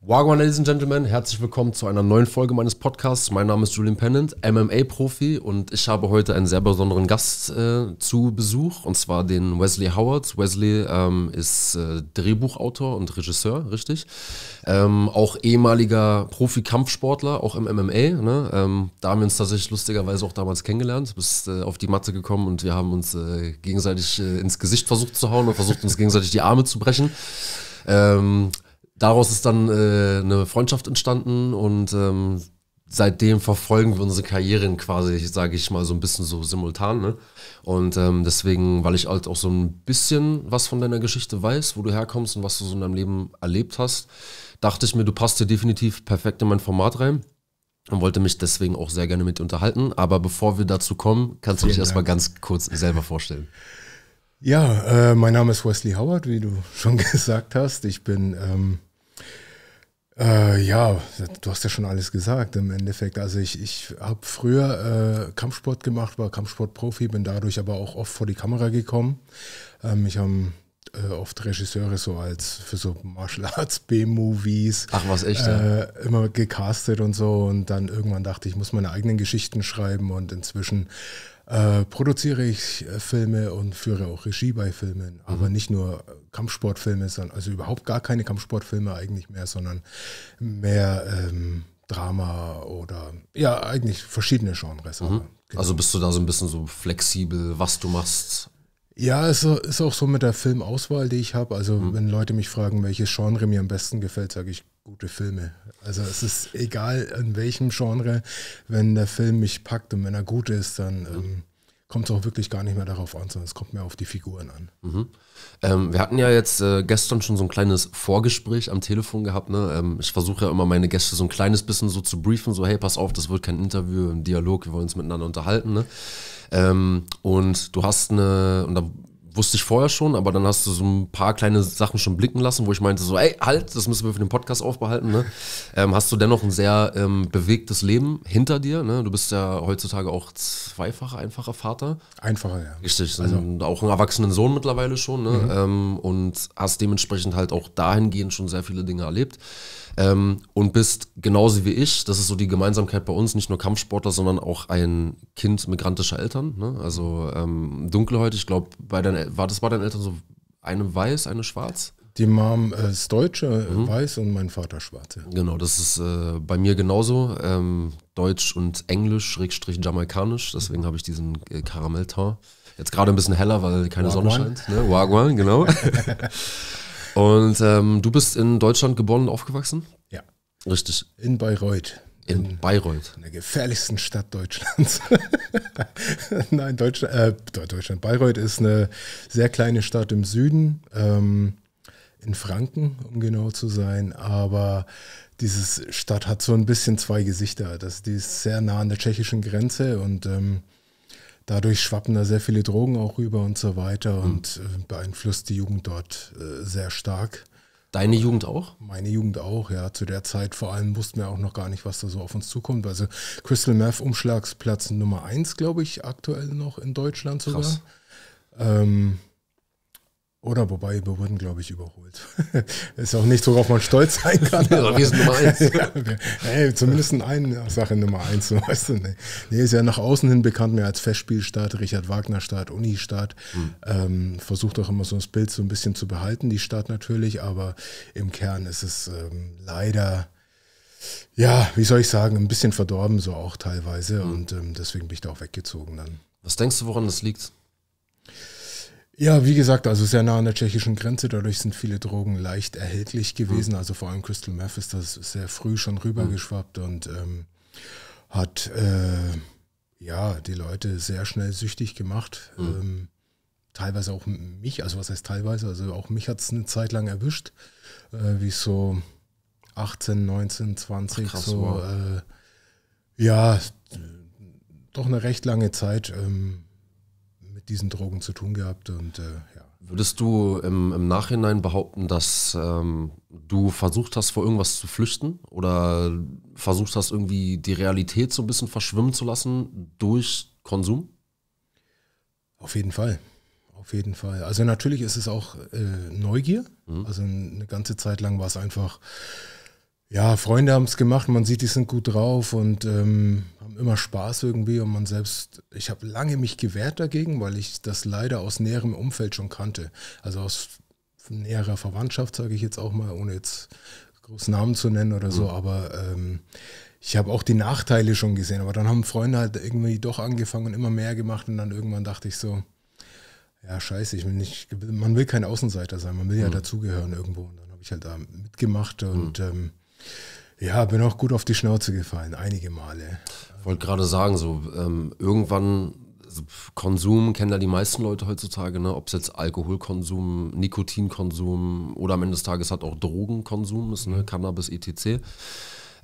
Wagwan, Ladies and Gentlemen, herzlich willkommen zu einer neuen Folge meines Podcasts. Mein Name ist Julian Pennant, MMA-Profi und ich habe heute einen sehr besonderen Gast äh, zu Besuch und zwar den Wesley Howard. Wesley ähm, ist äh, Drehbuchautor und Regisseur, richtig? Ähm, auch ehemaliger Profi-Kampfsportler, auch im MMA. Ne? Ähm, da haben wir uns tatsächlich lustigerweise auch damals kennengelernt. Du bist äh, auf die Matte gekommen und wir haben uns äh, gegenseitig äh, ins Gesicht versucht zu hauen und versucht uns gegenseitig die Arme zu brechen. Ähm, daraus ist dann äh, eine Freundschaft entstanden und ähm, seitdem verfolgen wir unsere Karrieren quasi, sage ich mal, so ein bisschen so simultan. Ne? Und ähm, deswegen, weil ich halt auch so ein bisschen was von deiner Geschichte weiß, wo du herkommst und was du so in deinem Leben erlebt hast, dachte ich mir, du passt hier definitiv perfekt in mein Format rein und wollte mich deswegen auch sehr gerne mit unterhalten. Aber bevor wir dazu kommen, kannst du dich erstmal ganz kurz selber vorstellen. Ja, äh, mein Name ist Wesley Howard, wie du schon gesagt hast. Ich bin ähm, äh, ja, du hast ja schon alles gesagt im Endeffekt. Also ich, ich habe früher äh, Kampfsport gemacht, war Kampfsportprofi, bin dadurch aber auch oft vor die Kamera gekommen. Ähm, ich habe äh, oft Regisseure so als für so Martial Arts B-Movies. Ach was, echt? Äh, immer gecastet und so. Und dann irgendwann dachte ich, ich muss meine eigenen Geschichten schreiben und inzwischen äh, produziere ich äh, Filme und führe auch Regie bei Filmen, mhm. aber nicht nur äh, Kampfsportfilme, sondern also überhaupt gar keine Kampfsportfilme eigentlich mehr, sondern mehr ähm, Drama oder ja, eigentlich verschiedene Genres. Mhm. Genau. Also bist du da so ein bisschen so flexibel, was du machst? Ja, es ist auch so mit der Filmauswahl, die ich habe. Also, mhm. wenn Leute mich fragen, welches Genre mir am besten gefällt, sage ich gute Filme. Also es ist egal in welchem Genre, wenn der Film mich packt und wenn er gut ist, dann ähm, kommt es auch wirklich gar nicht mehr darauf an, sondern es kommt mehr auf die Figuren an. Mhm. Ähm, wir hatten ja jetzt äh, gestern schon so ein kleines Vorgespräch am Telefon gehabt. Ne? Ähm, ich versuche ja immer meine Gäste so ein kleines bisschen so zu briefen, so hey, pass auf, das wird kein Interview, ein Dialog, wir wollen uns miteinander unterhalten. Ne? Ähm, und du hast eine, und da wusste ich vorher schon, aber dann hast du so ein paar kleine Sachen schon blicken lassen, wo ich meinte so, ey, halt, das müssen wir für den Podcast aufbehalten. Ne? Ähm, hast du dennoch ein sehr ähm, bewegtes Leben hinter dir? Ne? Du bist ja heutzutage auch zweifacher, einfacher Vater. Einfacher, ja. Richtig, also. auch einen erwachsenen Sohn mittlerweile schon ne? Mhm. Ähm, und hast dementsprechend halt auch dahingehend schon sehr viele Dinge erlebt ähm, und bist genauso wie ich, das ist so die Gemeinsamkeit bei uns, nicht nur Kampfsportler, sondern auch ein Kind migrantischer Eltern. Ne? Also ähm, dunkelhäutig, ich glaube, war das bei deinen Eltern so eine weiß, eine schwarz? Die Mom ist Deutsche, mhm. weiß und mein Vater schwarz. Ja. Genau, das ist äh, bei mir genauso. Ähm, Deutsch und Englisch, Schrägstrich jamaikanisch. Deswegen habe ich diesen äh, Karamellton. Jetzt gerade ein bisschen heller, weil keine Wagwan. Sonne scheint. Ne? Wagwan, genau. Und ähm, du bist in Deutschland geboren und aufgewachsen? Ja. Richtig. In Bayreuth. In, in Bayreuth. In der gefährlichsten Stadt Deutschlands. Nein, Deutschland, äh, Deutschland. Bayreuth ist eine sehr kleine Stadt im Süden, ähm, in Franken, um genau zu sein. Aber diese Stadt hat so ein bisschen zwei Gesichter. Das, die ist sehr nah an der tschechischen Grenze und ähm, Dadurch schwappen da sehr viele Drogen auch rüber und so weiter mhm. und äh, beeinflusst die Jugend dort äh, sehr stark. Deine Jugend auch? Meine Jugend auch, ja. Zu der Zeit vor allem wussten wir auch noch gar nicht, was da so auf uns zukommt. Also Crystal Meth Umschlagsplatz Nummer 1, glaube ich, aktuell noch in Deutschland sogar. Ähm, oder wobei, wir wurden, glaube ich, überholt. ist auch nicht so, worauf man stolz sein kann. ja, wir sind Nummer eins. ja, hey, zumindest in einer Sache Nummer eins, weißt du. Nee. nee, ist ja nach außen hin bekannt mehr als Festspielstadt, richard wagner Stadt, Uni-Staat. Hm. Ähm, versucht auch immer so das Bild so ein bisschen zu behalten, die Stadt natürlich, aber im Kern ist es ähm, leider ja, wie soll ich sagen, ein bisschen verdorben so auch teilweise mhm. und ähm, deswegen bin ich da auch weggezogen dann. Was denkst du, woran das liegt? Ja, wie gesagt, also sehr nah an der tschechischen Grenze, dadurch sind viele Drogen leicht erhältlich gewesen. Mhm. Also vor allem Crystal Meth ist das sehr früh schon hm. rübergeschwappt mhm. und ähm, hat äh, ja die Leute sehr schnell süchtig gemacht. Mhm. Ähm, teilweise auch mich, also was heißt teilweise, also auch mich hat es eine Zeit lang erwischt, äh, wie so 18, 19, 20, Ach, krass, so äh, ja, doch eine recht lange Zeit. Ähm, diesen Drogen zu tun gehabt und äh, ja. Würdest du im, im Nachhinein behaupten, dass ähm, du versucht hast, vor irgendwas zu flüchten oder versucht hast, irgendwie die Realität so ein bisschen verschwimmen zu lassen durch Konsum? Auf jeden Fall. Auf jeden Fall. Also natürlich ist es auch äh, Neugier. Mhm. Also eine ganze Zeit lang war es einfach ja, Freunde haben es gemacht, man sieht, die sind gut drauf und ähm, haben immer Spaß irgendwie und man selbst, ich habe lange mich gewehrt dagegen, weil ich das leider aus näherem Umfeld schon kannte. Also aus näherer Verwandtschaft, sage ich jetzt auch mal, ohne jetzt großen Namen zu nennen oder so, mhm. aber ähm, ich habe auch die Nachteile schon gesehen, aber dann haben Freunde halt irgendwie doch angefangen und immer mehr gemacht und dann irgendwann dachte ich so, ja scheiße, ich will nicht, man will kein Außenseiter sein, man will ja mhm. dazugehören irgendwo und dann habe ich halt da mitgemacht und mhm. ähm, ja, bin auch gut auf die Schnauze gefallen, einige Male. Ich Wollte gerade sagen, so ähm, irgendwann also Konsum kennen ja die meisten Leute heutzutage, ne? ob es jetzt Alkoholkonsum, Nikotinkonsum oder am Ende des Tages hat auch Drogenkonsum ist, ne? Mhm. Cannabis etc.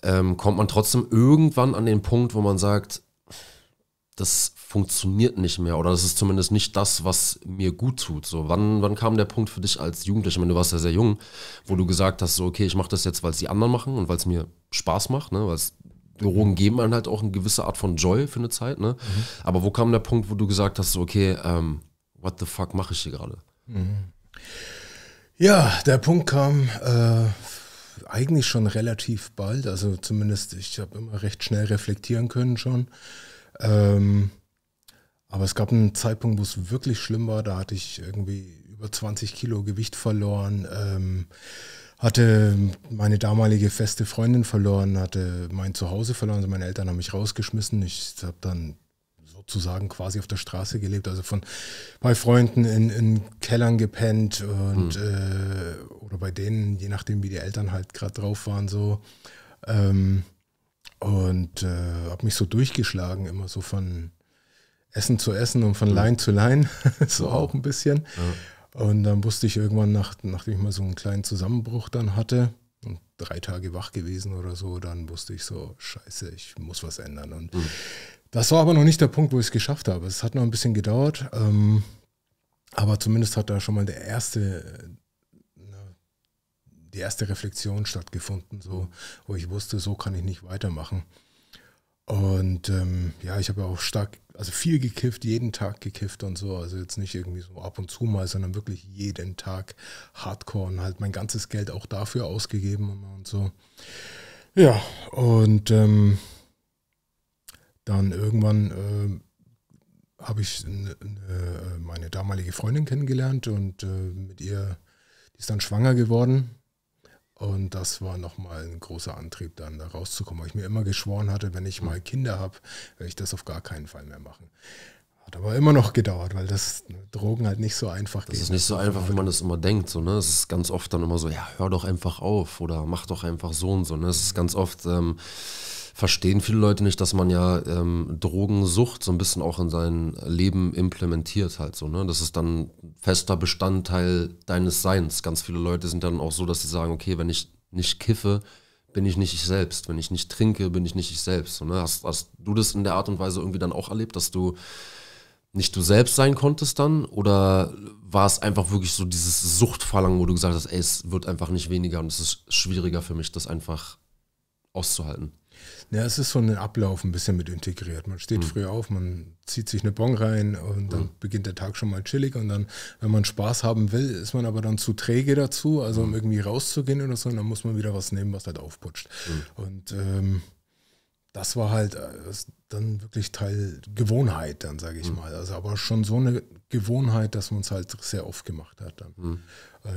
Ähm, kommt man trotzdem irgendwann an den Punkt, wo man sagt, das funktioniert nicht mehr oder das ist zumindest nicht das, was mir gut tut. So, wann, wann kam der Punkt für dich als Jugendlicher, ich meine, du warst ja sehr jung, wo du gesagt hast, so, okay, ich mache das jetzt, weil es die anderen machen und weil es mir Spaß macht, ne? weil Drogen geben einem halt auch eine gewisse Art von Joy für eine Zeit. Ne? Mhm. Aber wo kam der Punkt, wo du gesagt hast, so, okay, ähm, what the fuck mache ich hier gerade? Mhm. Ja, der Punkt kam äh, eigentlich schon relativ bald, also zumindest ich habe immer recht schnell reflektieren können schon. Ähm, aber es gab einen Zeitpunkt, wo es wirklich schlimm war. Da hatte ich irgendwie über 20 Kilo Gewicht verloren, ähm, hatte meine damalige feste Freundin verloren, hatte mein Zuhause verloren. Also meine Eltern haben mich rausgeschmissen. Ich habe dann sozusagen quasi auf der Straße gelebt, also von bei Freunden in, in Kellern gepennt und hm. äh, oder bei denen, je nachdem wie die Eltern halt gerade drauf waren, so. Ähm, und äh, habe mich so durchgeschlagen, immer so von Essen zu Essen und von ja. Mhm. Lein zu Lein, so auch ein bisschen. Ja. Und dann wusste ich irgendwann, nach, nachdem ich mal so einen kleinen Zusammenbruch dann hatte, und drei Tage wach gewesen oder so, dann wusste ich so, scheiße, ich muss was ändern. Und mhm. das war aber noch nicht der Punkt, wo ich es geschafft habe. Es hat noch ein bisschen gedauert. Ähm, aber zumindest hat da schon mal der erste die erste Reflexion stattgefunden, so, wo ich wusste, so kann ich nicht weitermachen. Und ähm, ja, ich habe auch stark, also viel gekifft, jeden Tag gekifft und so. Also jetzt nicht irgendwie so ab und zu mal, sondern wirklich jeden Tag hardcore und halt mein ganzes Geld auch dafür ausgegeben und so. Ja, und ähm, dann irgendwann äh, habe ich ne, meine damalige Freundin kennengelernt und äh, mit ihr, die ist dann schwanger geworden und das war nochmal ein großer Antrieb, dann da rauszukommen, weil ich mir immer geschworen hatte, wenn ich mal Kinder habe, werde ich das auf gar keinen Fall mehr machen. Hat aber immer noch gedauert, weil das ne, Drogen halt nicht so einfach geht. Das ist nicht so einfach, wie man das immer denkt. So, ne? Es ist ganz oft dann immer so, ja, hör doch einfach auf oder mach doch einfach so und so. Ne? Es ist ganz oft, ähm, verstehen viele Leute nicht, dass man ja ähm, Drogensucht so ein bisschen auch in sein Leben implementiert halt so. Ne? Das ist dann fester Bestandteil deines Seins. Ganz viele Leute sind dann auch so, dass sie sagen, okay, wenn ich nicht kiffe, bin ich nicht ich selbst. Wenn ich nicht trinke, bin ich nicht ich selbst. So, ne? hast, hast du das in der Art und Weise irgendwie dann auch erlebt, dass du nicht du selbst sein konntest dann? Oder war es einfach wirklich so dieses Suchtverlangen, wo du gesagt hast, ey, es wird einfach nicht weniger und es ist schwieriger für mich, das einfach auszuhalten? Ja, es ist so ein Ablauf ein bisschen mit integriert. Man steht mhm. früh auf, man zieht sich eine Bon rein und dann mhm. beginnt der Tag schon mal chillig und dann, wenn man Spaß haben will, ist man aber dann zu träge dazu, also um hm. irgendwie rauszugehen oder so, und dann muss man wieder was nehmen, was halt aufputscht. Hm. Und ähm, das war halt äh, das dann wirklich Teil Gewohnheit, dann sage ich mhm. mal. Also aber schon so eine Gewohnheit, dass man es halt sehr oft gemacht hat. Mhm.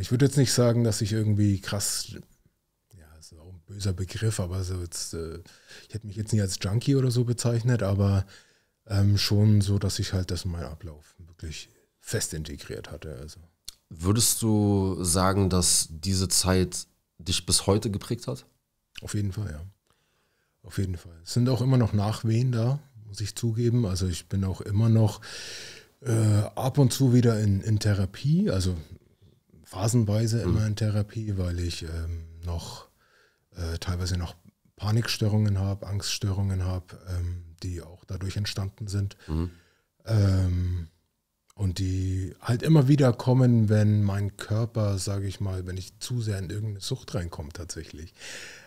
Ich würde jetzt nicht sagen, dass ich irgendwie krass böser Begriff, aber so jetzt, äh, ich hätte mich jetzt nicht als Junkie oder so bezeichnet, aber ähm, schon so, dass ich halt das in meinen Ablauf wirklich fest integriert hatte. Also. Würdest du sagen, dass diese Zeit dich bis heute geprägt hat? Auf jeden Fall, ja. Auf jeden Fall. Es sind auch immer noch Nachwehen da, muss ich zugeben. Also ich bin auch immer noch äh, ab und zu wieder in, in Therapie, also phasenweise mhm. immer in Therapie, weil ich ähm, noch äh, teilweise noch Panikstörungen habe, Angststörungen habe, ähm, die auch dadurch entstanden sind. Mhm. Ähm, und die halt immer wieder kommen, wenn mein Körper, sage ich mal, wenn ich zu sehr in irgendeine Sucht reinkomme tatsächlich.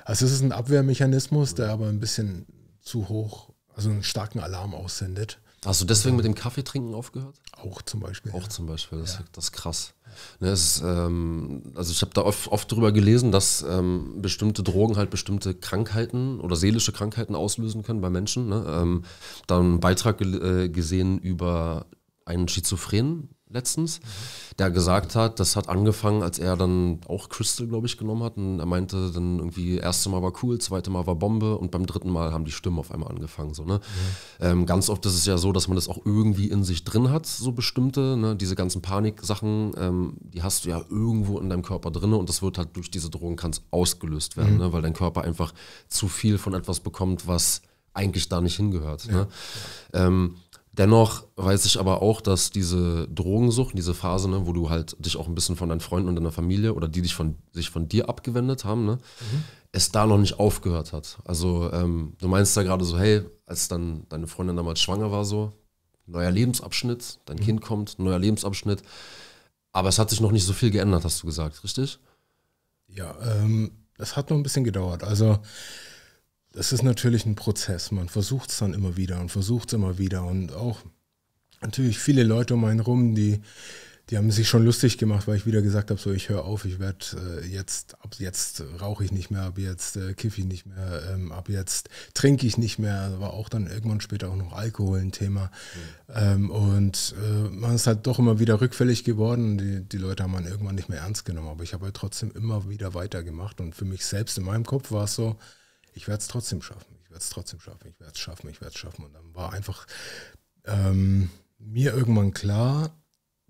Also es ist ein Abwehrmechanismus, der aber ein bisschen zu hoch, also einen starken Alarm aussendet. Hast du deswegen mit dem Kaffeetrinken aufgehört? Auch zum Beispiel. Auch ja. zum Beispiel, das, ja. das ist krass. Ne, es, ähm, also ich habe da oft, oft drüber gelesen, dass ähm, bestimmte Drogen halt bestimmte Krankheiten oder seelische Krankheiten auslösen können bei Menschen. Ne? Ähm, da einen Beitrag äh, gesehen über einen Schizophrenen, letztens, mhm. der gesagt hat, das hat angefangen, als er dann auch Crystal, glaube ich, genommen hat. Und er meinte dann irgendwie, erste Mal war cool, zweite Mal war Bombe und beim dritten Mal haben die Stimmen auf einmal angefangen. So, ne? Ja. Ähm, ganz oft ist es ja so, dass man das auch irgendwie in sich drin hat, so bestimmte, ne? diese ganzen Paniksachen, ähm, die hast du ja irgendwo in deinem Körper drin und das wird halt durch diese Drogen kann's ausgelöst werden, mhm. ne? weil dein Körper einfach zu viel von etwas bekommt, was eigentlich da nicht hingehört. Ja. Ne? Ähm, Dennoch weiß ich aber auch, dass diese Drogensucht, diese Phase, ne, wo du halt dich auch ein bisschen von deinen Freunden und deiner Familie oder die dich von, sich von dir abgewendet haben, ne, mhm. es da noch nicht aufgehört hat. Also ähm, du meinst da gerade so, hey, als dann deine Freundin damals schwanger war, so, neuer Lebensabschnitt, dein mhm. Kind kommt, neuer Lebensabschnitt. Aber es hat sich noch nicht so viel geändert, hast du gesagt, richtig? Ja, ähm, das hat noch ein bisschen gedauert. Also es ist natürlich ein Prozess. Man versucht es dann immer wieder und versucht es immer wieder. Und auch natürlich viele Leute um einen rum, die, die haben sich schon lustig gemacht, weil ich wieder gesagt habe, so ich höre auf, ich werde äh, jetzt, ab jetzt rauche ich nicht mehr, ab jetzt äh, kiffe ich nicht mehr, ähm, ab jetzt trinke ich nicht mehr. Also war auch dann irgendwann später auch noch Alkohol ein Thema. Mhm. Ähm, und äh, man ist halt doch immer wieder rückfällig geworden. Die, die Leute haben man irgendwann nicht mehr ernst genommen. Aber ich habe halt trotzdem immer wieder weitergemacht. Und für mich selbst in meinem Kopf war es so, ich werde es trotzdem schaffen, ich werde es trotzdem schaffen, ich werde es schaffen, ich werde es schaffen. Und dann war einfach ähm, mir irgendwann klar,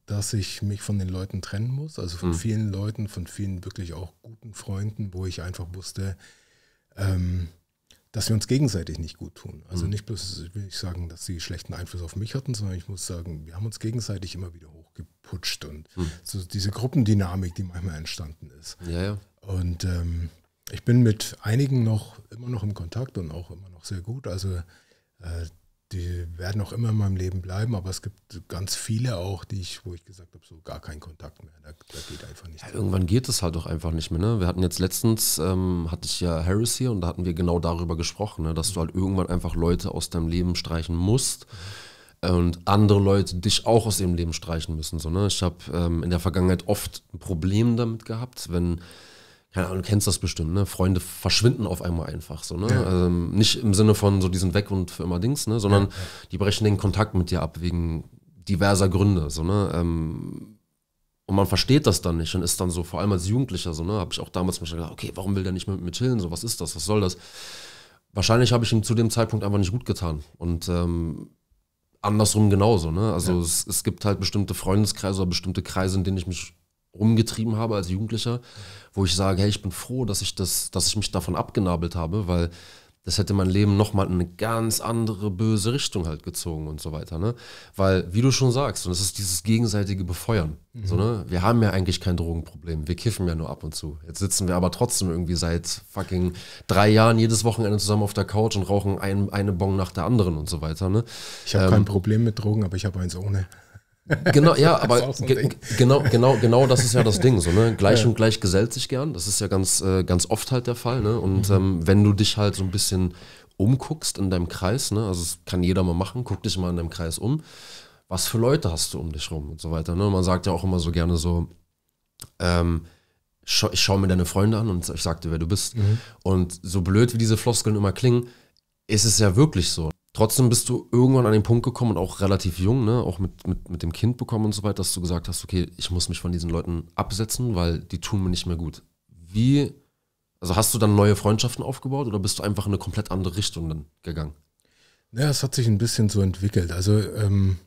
dass ich mich von den Leuten trennen muss, also von mhm. vielen Leuten, von vielen wirklich auch guten Freunden, wo ich einfach wusste, ähm, dass wir uns gegenseitig nicht gut tun. Also mhm. nicht bloß will ich sagen, dass sie schlechten Einfluss auf mich hatten, sondern ich muss sagen, wir haben uns gegenseitig immer wieder hochgeputscht und mhm. so diese Gruppendynamik, die manchmal entstanden ist. Ja, ja. Und ähm, ich bin mit einigen noch immer noch im Kontakt und auch immer noch sehr gut. Also äh, die werden auch immer in meinem Leben bleiben, aber es gibt ganz viele auch, die ich, wo ich gesagt habe, so gar keinen Kontakt mehr. Da, da geht einfach nicht. Ja, irgendwann geht es halt doch einfach nicht mehr. Ne? Wir hatten jetzt letztens, ähm, hatte ich ja Harris hier und da hatten wir genau darüber gesprochen, ne? dass du halt irgendwann einfach Leute aus deinem Leben streichen musst. Und andere Leute dich auch aus ihrem Leben streichen müssen. So, ne? Ich habe ähm, in der Vergangenheit oft ein Problem damit gehabt, wenn keine Ahnung, du kennst das bestimmt, ne? Freunde verschwinden auf einmal einfach so, ne? Ja. Also nicht im Sinne von so, diesen weg und für immer Dings, ne? Sondern ja. die brechen den Kontakt mit dir ab wegen diverser Gründe, so, ne? Ähm, und man versteht das dann nicht und ist dann so, vor allem als Jugendlicher, so, ne? Habe ich auch damals manchmal gedacht, okay, warum will der nicht mit mir chillen? So, was ist das? Was soll das? Wahrscheinlich habe ich ihm zu dem Zeitpunkt einfach nicht gut getan. Und ähm, andersrum genauso, ne? Also ja. es, es gibt halt bestimmte Freundeskreise oder bestimmte Kreise, in denen ich mich rumgetrieben habe als Jugendlicher, wo ich sage, hey, ich bin froh, dass ich das, dass ich mich davon abgenabelt habe, weil das hätte mein Leben nochmal in eine ganz andere böse Richtung halt gezogen und so weiter. Ne? Weil, wie du schon sagst, und es ist dieses gegenseitige Befeuern. Mhm. So, ne? Wir haben ja eigentlich kein Drogenproblem. Wir kiffen ja nur ab und zu. Jetzt sitzen wir aber trotzdem irgendwie seit fucking drei Jahren jedes Wochenende zusammen auf der Couch und rauchen ein, eine Bong nach der anderen und so weiter. Ne? Ich habe ähm, kein Problem mit Drogen, aber ich habe eins ohne. Genau, ja, aber ge genau, genau, genau das ist ja das Ding. So, ne? Gleich ja. und gleich gesellt sich gern. Das ist ja ganz, äh, ganz oft halt der Fall. Ne? Und mhm. ähm, wenn du dich halt so ein bisschen umguckst in deinem Kreis, ne? also das kann jeder mal machen, guck dich mal in deinem Kreis um. Was für Leute hast du um dich rum und so weiter. Ne? Man sagt ja auch immer so gerne so, ähm, scha ich schaue mir deine Freunde an und ich sage dir, wer du bist. Mhm. Und so blöd wie diese Floskeln immer klingen, ist es ja wirklich so trotzdem bist du irgendwann an den Punkt gekommen und auch relativ jung, ne, auch mit, mit, mit dem Kind bekommen und so weiter, dass du gesagt hast, okay, ich muss mich von diesen Leuten absetzen, weil die tun mir nicht mehr gut. Wie, also hast du dann neue Freundschaften aufgebaut oder bist du einfach in eine komplett andere Richtung dann gegangen? Ja, es hat sich ein bisschen so entwickelt. Also, ähm,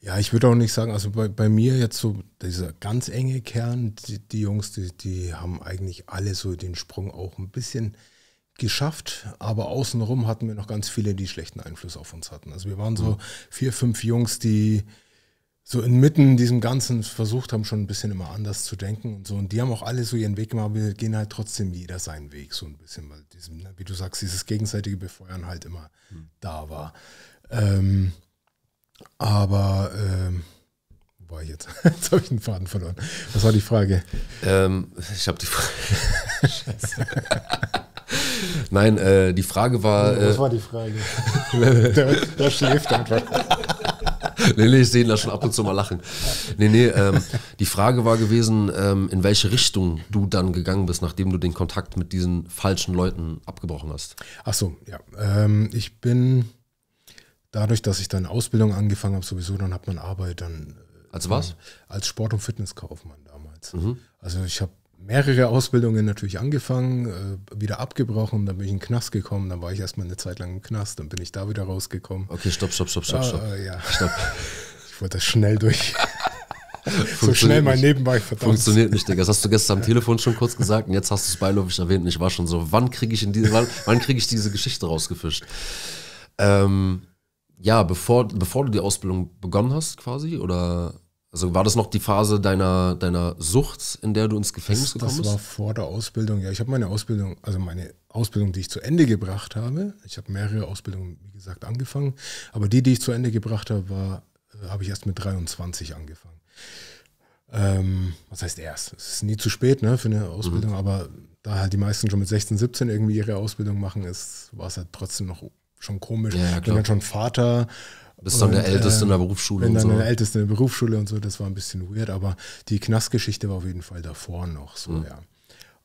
ja, ich würde auch nicht sagen, also bei, bei mir jetzt so dieser ganz enge Kern, die, die Jungs, die, die haben eigentlich alle so den Sprung auch ein bisschen geschafft, aber außenrum hatten wir noch ganz viele, die schlechten Einfluss auf uns hatten. Also wir waren so mhm. vier, fünf Jungs, die so inmitten diesem Ganzen versucht haben, schon ein bisschen immer anders zu denken und so. Und die haben auch alle so ihren Weg gemacht, wir gehen halt trotzdem jeder seinen Weg so ein bisschen, weil diesem, ne, wie du sagst, dieses gegenseitige Befeuern halt immer mhm. da war. Ähm, aber ähm, wo war ich jetzt? jetzt habe ich den Faden verloren. Was war die Frage? Ähm, ich habe die Frage. Scheiße. Nein, äh, die Frage war. Was äh, war die Frage? der, da schläft einfach. nee, nee, ich sehe ihn da schon ab und zu mal lachen. Nee, nee, ähm, die Frage war gewesen, ähm, in welche Richtung du dann gegangen bist, nachdem du den Kontakt mit diesen falschen Leuten abgebrochen hast. Ach so, ja. Ähm, ich bin dadurch, dass ich dann Ausbildung angefangen habe, sowieso, dann hat man Arbeit dann. Als was? Ähm, als Sport- und Fitnesskaufmann damals. Mhm. Also ich habe mehrere Ausbildungen natürlich angefangen, äh, wieder abgebrochen, dann bin ich in den Knast gekommen, dann war ich erstmal eine Zeit lang im Knast, dann bin ich da wieder rausgekommen. Okay, stopp, stopp, stopp, stopp, stopp. Ah, äh, ja. stopp. Ich wollte das schnell durch. so schnell mein Leben war ich verdammt. Funktioniert nicht, Digga. Das hast du gestern am Telefon schon kurz gesagt und jetzt hast du es beiläufig erwähnt ich war schon so, wann kriege ich, in diese, wann, wann krieg ich diese Geschichte rausgefischt? Ähm, ja, bevor, bevor du die Ausbildung begonnen hast quasi oder also war das noch die Phase deiner, deiner Sucht, in der du ins Gefängnis das, gekommen bist? Das war vor der Ausbildung. Ja, ich habe meine Ausbildung, also meine Ausbildung, die ich zu Ende gebracht habe. Ich habe mehrere Ausbildungen, wie gesagt, angefangen. Aber die, die ich zu Ende gebracht habe, war, äh, habe ich erst mit 23 angefangen. Ähm, was heißt erst? Es ist nie zu spät ne, für eine Ausbildung, mhm. aber da halt die meisten schon mit 16, 17 irgendwie ihre Ausbildung machen, war es halt trotzdem noch schon komisch. Ja, ja, ich bin schon Vater, bist dann der Älteste in der ähm, Berufsschule bin und so. der Älteste in der Berufsschule und so, das war ein bisschen weird, aber die Knastgeschichte war auf jeden Fall davor noch so, mhm. ja.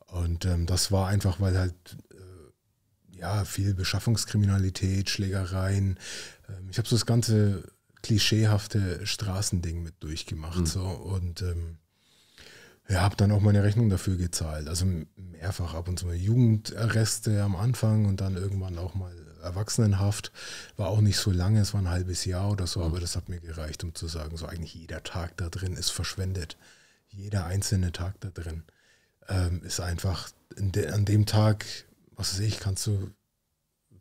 Und ähm, das war einfach, weil halt äh, ja viel Beschaffungskriminalität, Schlägereien. Ähm, ich habe so das ganze klischeehafte Straßending mit durchgemacht mhm. so und ähm, ja, habe dann auch meine Rechnung dafür gezahlt. Also mehrfach ab und zu mal Jugendarreste am Anfang und dann irgendwann auch mal Erwachsenenhaft. War auch nicht so lange, es war ein halbes Jahr oder so, mhm. aber das hat mir gereicht, um zu sagen, so eigentlich jeder Tag da drin ist verschwendet. Jeder einzelne Tag da drin ähm, ist einfach, de, an dem Tag, was weiß ich, kannst du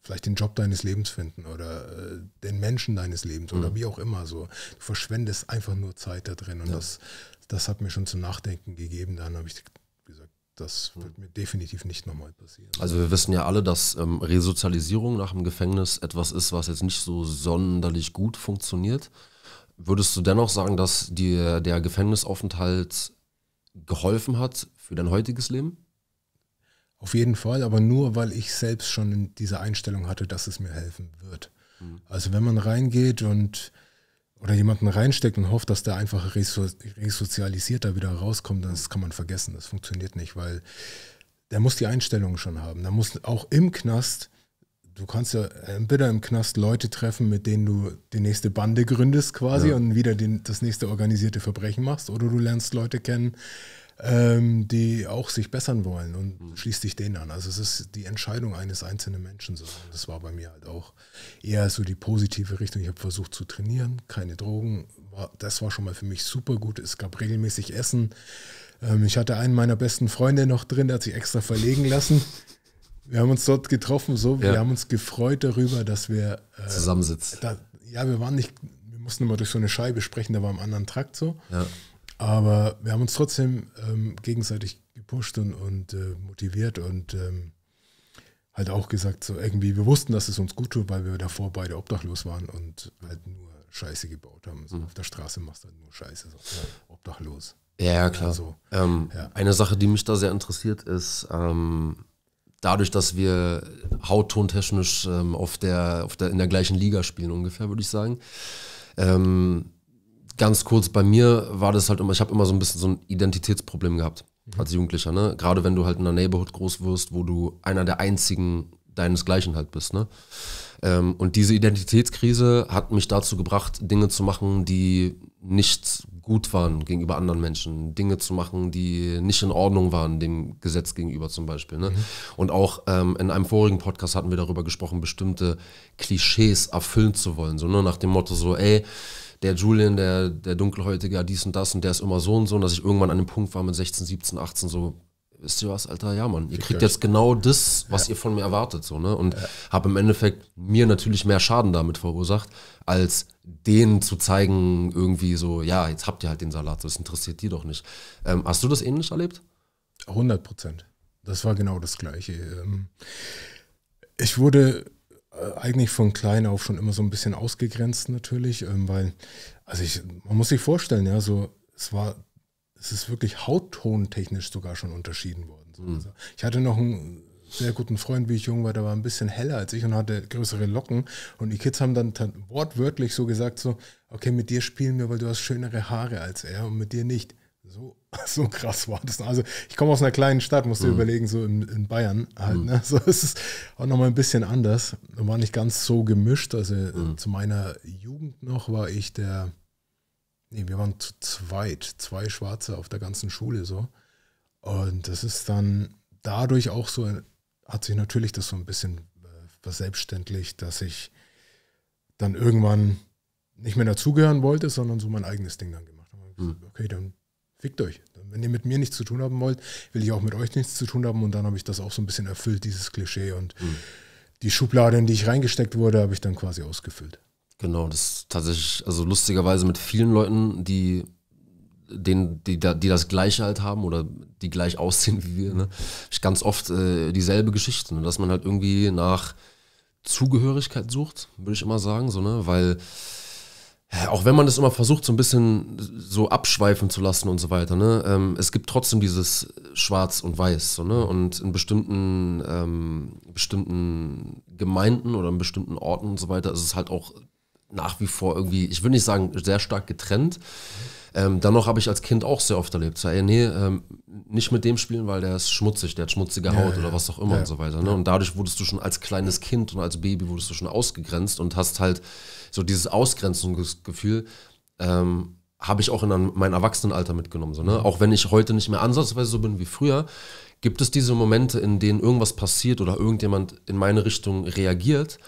vielleicht den Job deines Lebens finden oder äh, den Menschen deines Lebens mhm. oder wie auch immer so. Du verschwendest einfach nur Zeit da drin und ja. das, das hat mir schon zum Nachdenken gegeben. Dann habe ich das wird mir definitiv nicht nochmal passieren. Also wir wissen ja alle, dass ähm, Resozialisierung nach dem Gefängnis etwas ist, was jetzt nicht so sonderlich gut funktioniert. Würdest du dennoch sagen, dass dir der Gefängnisaufenthalt geholfen hat für dein heutiges Leben? Auf jeden Fall, aber nur, weil ich selbst schon diese Einstellung hatte, dass es mir helfen wird. Mhm. Also wenn man reingeht und oder jemanden reinsteckt und hofft, dass der einfach resozialisiert da wieder rauskommt, das kann man vergessen. Das funktioniert nicht, weil der muss die Einstellung schon haben. Da muss auch im Knast, du kannst ja entweder im Knast Leute treffen, mit denen du die nächste Bande gründest quasi ja. und wieder den, das nächste organisierte Verbrechen machst, oder du lernst Leute kennen, ähm, die auch sich bessern wollen und mhm. schließt dich denen an. Also es ist die Entscheidung eines einzelnen Menschen. Das war bei mir halt auch eher so die positive Richtung. Ich habe versucht zu trainieren, keine Drogen. das war schon mal für mich super gut. Es gab regelmäßig Essen. Ähm, ich hatte einen meiner besten Freunde noch drin, der hat sich extra verlegen lassen. Wir haben uns dort getroffen, so. Ja. Wir haben uns gefreut darüber, dass wir äh, zusammensitzen. Da, ja, wir waren nicht, wir mussten immer durch so eine Scheibe sprechen, da war am anderen Trakt so. Ja. Aber wir haben uns trotzdem ähm, gegenseitig gepusht und, und äh, motiviert und ähm, halt auch gesagt, so irgendwie, wir wussten, dass es uns gut tut, weil wir davor beide obdachlos waren und halt nur Scheiße gebaut haben. So mhm. Auf der Straße machst du halt nur Scheiße, so, obdachlos. Ja, ja klar. Also, ähm, ja. Eine Sache, die mich da sehr interessiert, ist, ähm, dadurch, dass wir hauttontechnisch ähm, auf der, auf der, in der gleichen Liga spielen ungefähr, würde ich sagen, ähm, ganz kurz, bei mir war das halt immer, ich habe immer so ein bisschen so ein Identitätsproblem gehabt mhm. als Jugendlicher, ne? Gerade wenn du halt in einer Neighborhood groß wirst, wo du einer der einzigen deinesgleichen halt bist, ne? Ähm, und diese Identitätskrise hat mich dazu gebracht, Dinge zu machen, die nicht gut waren gegenüber anderen Menschen, Dinge zu machen, die nicht in Ordnung waren, dem Gesetz gegenüber zum Beispiel. Ne? Mhm. Und auch ähm, in einem vorigen Podcast hatten wir darüber gesprochen, bestimmte Klischees erfüllen zu wollen. So, ne? Nach dem Motto so, ey, der Julian, der, der Dunkelhäutige, dies und das und der ist immer so und so, und dass ich irgendwann an dem Punkt war mit 16, 17, 18 so, wisst ihr was, Alter, ja, Mann, ihr kriegt jetzt genau das, was ja. ihr von mir erwartet, so, ne? Und ja. habe im Endeffekt mir natürlich mehr Schaden damit verursacht, als denen zu zeigen, irgendwie so, ja, jetzt habt ihr halt den Salat, das interessiert die doch nicht. Ähm, hast du das ähnlich erlebt? 100 Prozent. Das war genau das Gleiche. Ähm, ich wurde äh, eigentlich von klein auf schon immer so ein bisschen ausgegrenzt natürlich, ähm, weil, also ich, man muss sich vorstellen, ja, so, es war, es ist wirklich hauttontechnisch sogar schon unterschieden worden. So. Mhm. ich hatte noch einen sehr guten Freund, wie ich jung war, der war ein bisschen heller als ich und hatte größere Locken. Und die Kids haben dann wortwörtlich so gesagt, so, okay, mit dir spielen wir, weil du hast schönere Haare als er und mit dir nicht so, so krass war das. Also ich komme aus einer kleinen Stadt, musst du mhm. überlegen, so in, in Bayern halt. Mhm. Ne? So ist es auch nochmal ein bisschen anders. War nicht ganz so gemischt. Also äh, mhm. zu meiner Jugend noch war ich der, nee, wir waren zu zweit, zwei Schwarze auf der ganzen Schule so. Und das ist dann dadurch auch so, hat sich natürlich das so ein bisschen äh, verselbstständigt, dass ich dann irgendwann nicht mehr dazugehören wollte, sondern so mein eigenes Ding dann gemacht habe. Mhm. Okay, dann fickt euch. Wenn ihr mit mir nichts zu tun haben wollt, will ich auch mit euch nichts zu tun haben. Und dann habe ich das auch so ein bisschen erfüllt, dieses Klischee. Und mhm. die Schublade, in die ich reingesteckt wurde, habe ich dann quasi ausgefüllt. Genau, das ist tatsächlich, also lustigerweise mit vielen Leuten, die, denen, die, die das Gleiche halt haben oder die gleich aussehen wie wir, ne? Ich ganz oft äh, dieselbe Geschichte, ne? dass man halt irgendwie nach Zugehörigkeit sucht, würde ich immer sagen, so, ne? Weil auch wenn man das immer versucht, so ein bisschen so abschweifen zu lassen und so weiter, ne? Ähm, es gibt trotzdem dieses Schwarz und Weiß, so, ne? Und in bestimmten, ähm, bestimmten Gemeinden oder in bestimmten Orten und so weiter ist es halt auch nach wie vor irgendwie, ich will nicht sagen, sehr stark getrennt. Ähm, dennoch habe ich als Kind auch sehr oft erlebt, so, ey, nee, ähm, nicht mit dem spielen, weil der ist schmutzig, der hat schmutzige Haut ja, oder was auch immer ja, und so weiter. Ne? Und dadurch wurdest du schon als kleines Kind und als Baby wurdest du schon ausgegrenzt und hast halt so dieses Ausgrenzungsgefühl ähm, habe ich auch in mein Erwachsenenalter mitgenommen. So, ne? Mhm. Auch wenn ich heute nicht mehr ansatzweise so bin wie früher, gibt es diese Momente, in denen irgendwas passiert oder irgendjemand in meine Richtung reagiert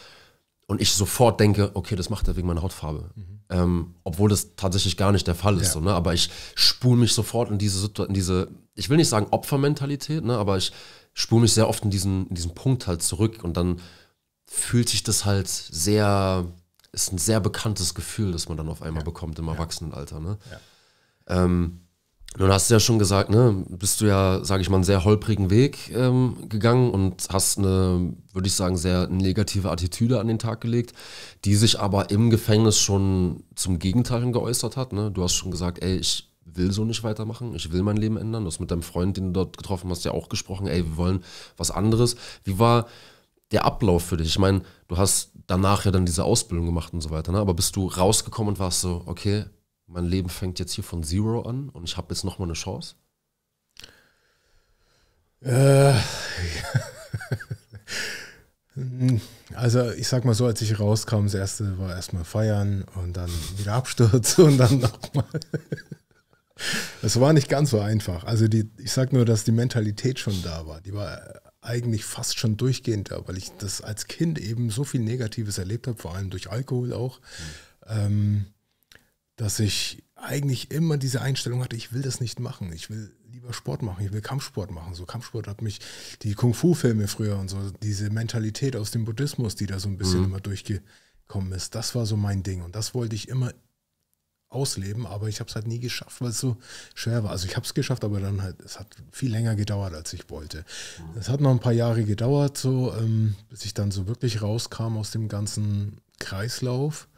und ich sofort denke, okay, das macht er wegen meiner Hautfarbe. Mhm. Ähm, obwohl das tatsächlich gar nicht der Fall ist. Ja. So, ne? Aber ich spule mich sofort in diese, Situ diese, ich will nicht sagen Opfermentalität, ne? aber ich spule mich sehr oft in diesen, in diesen Punkt halt zurück und dann fühlt sich das halt sehr ist ein sehr bekanntes Gefühl, das man dann auf einmal ja. bekommt im Erwachsenenalter. Ne? Ja. Ähm, nun hast du ja schon gesagt, ne, bist du ja, sage ich mal, einen sehr holprigen Weg ähm, gegangen und hast eine, würde ich sagen, sehr negative Attitüde an den Tag gelegt, die sich aber im Gefängnis schon zum Gegenteil geäußert hat. Ne? Du hast schon gesagt, ey, ich will so nicht weitermachen, ich will mein Leben ändern. Du hast mit deinem Freund, den du dort getroffen hast, ja auch gesprochen, ey, wir wollen was anderes. Wie war der Ablauf für dich? Ich meine, du hast danach ja dann diese Ausbildung gemacht und so weiter, ne? aber bist du rausgekommen und warst so, okay, mein Leben fängt jetzt hier von Zero an und ich habe jetzt nochmal eine Chance? Äh, ja. Also ich sag mal so, als ich rauskam, das erste war erstmal feiern und dann wieder Absturz und dann nochmal. Es war nicht ganz so einfach. Also die, ich sage nur, dass die Mentalität schon da war. Die war eigentlich fast schon durchgehend da, weil ich das als Kind eben so viel Negatives erlebt habe, vor allem durch Alkohol auch, mhm. dass ich eigentlich immer diese Einstellung hatte, ich will das nicht machen, ich will lieber Sport machen, ich will Kampfsport machen. So Kampfsport hat mich, die Kung-Fu-Filme früher und so, diese Mentalität aus dem Buddhismus, die da so ein bisschen mhm. immer durchgekommen ist, das war so mein Ding und das wollte ich immer ausleben, aber ich habe es halt nie geschafft, weil es so schwer war. Also ich habe es geschafft, aber dann halt, es hat viel länger gedauert, als ich wollte. Es hat noch ein paar Jahre gedauert, so, ähm, bis ich dann so wirklich rauskam aus dem ganzen Kreislauf,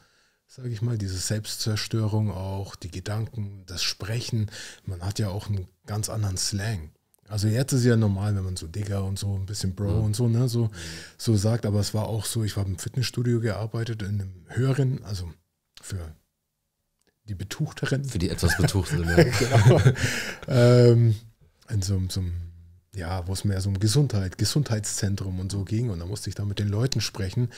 sage ich mal, diese Selbstzerstörung auch, die Gedanken, das Sprechen. Man hat ja auch einen ganz anderen Slang. Also jetzt ist ja normal, wenn man so Digger und so ein bisschen Bro ja. Mhm. und so, ne, so, so sagt, aber es war auch so, ich habe im Fitnessstudio gearbeitet, in einem höheren, also für die Betuchteren. Für die etwas Betuchteren, ja. genau. ähm, in so, so einem ja, wo es mehr so um Gesundheit, Gesundheitszentrum und so ging. Und da musste ich da mit den Leuten sprechen.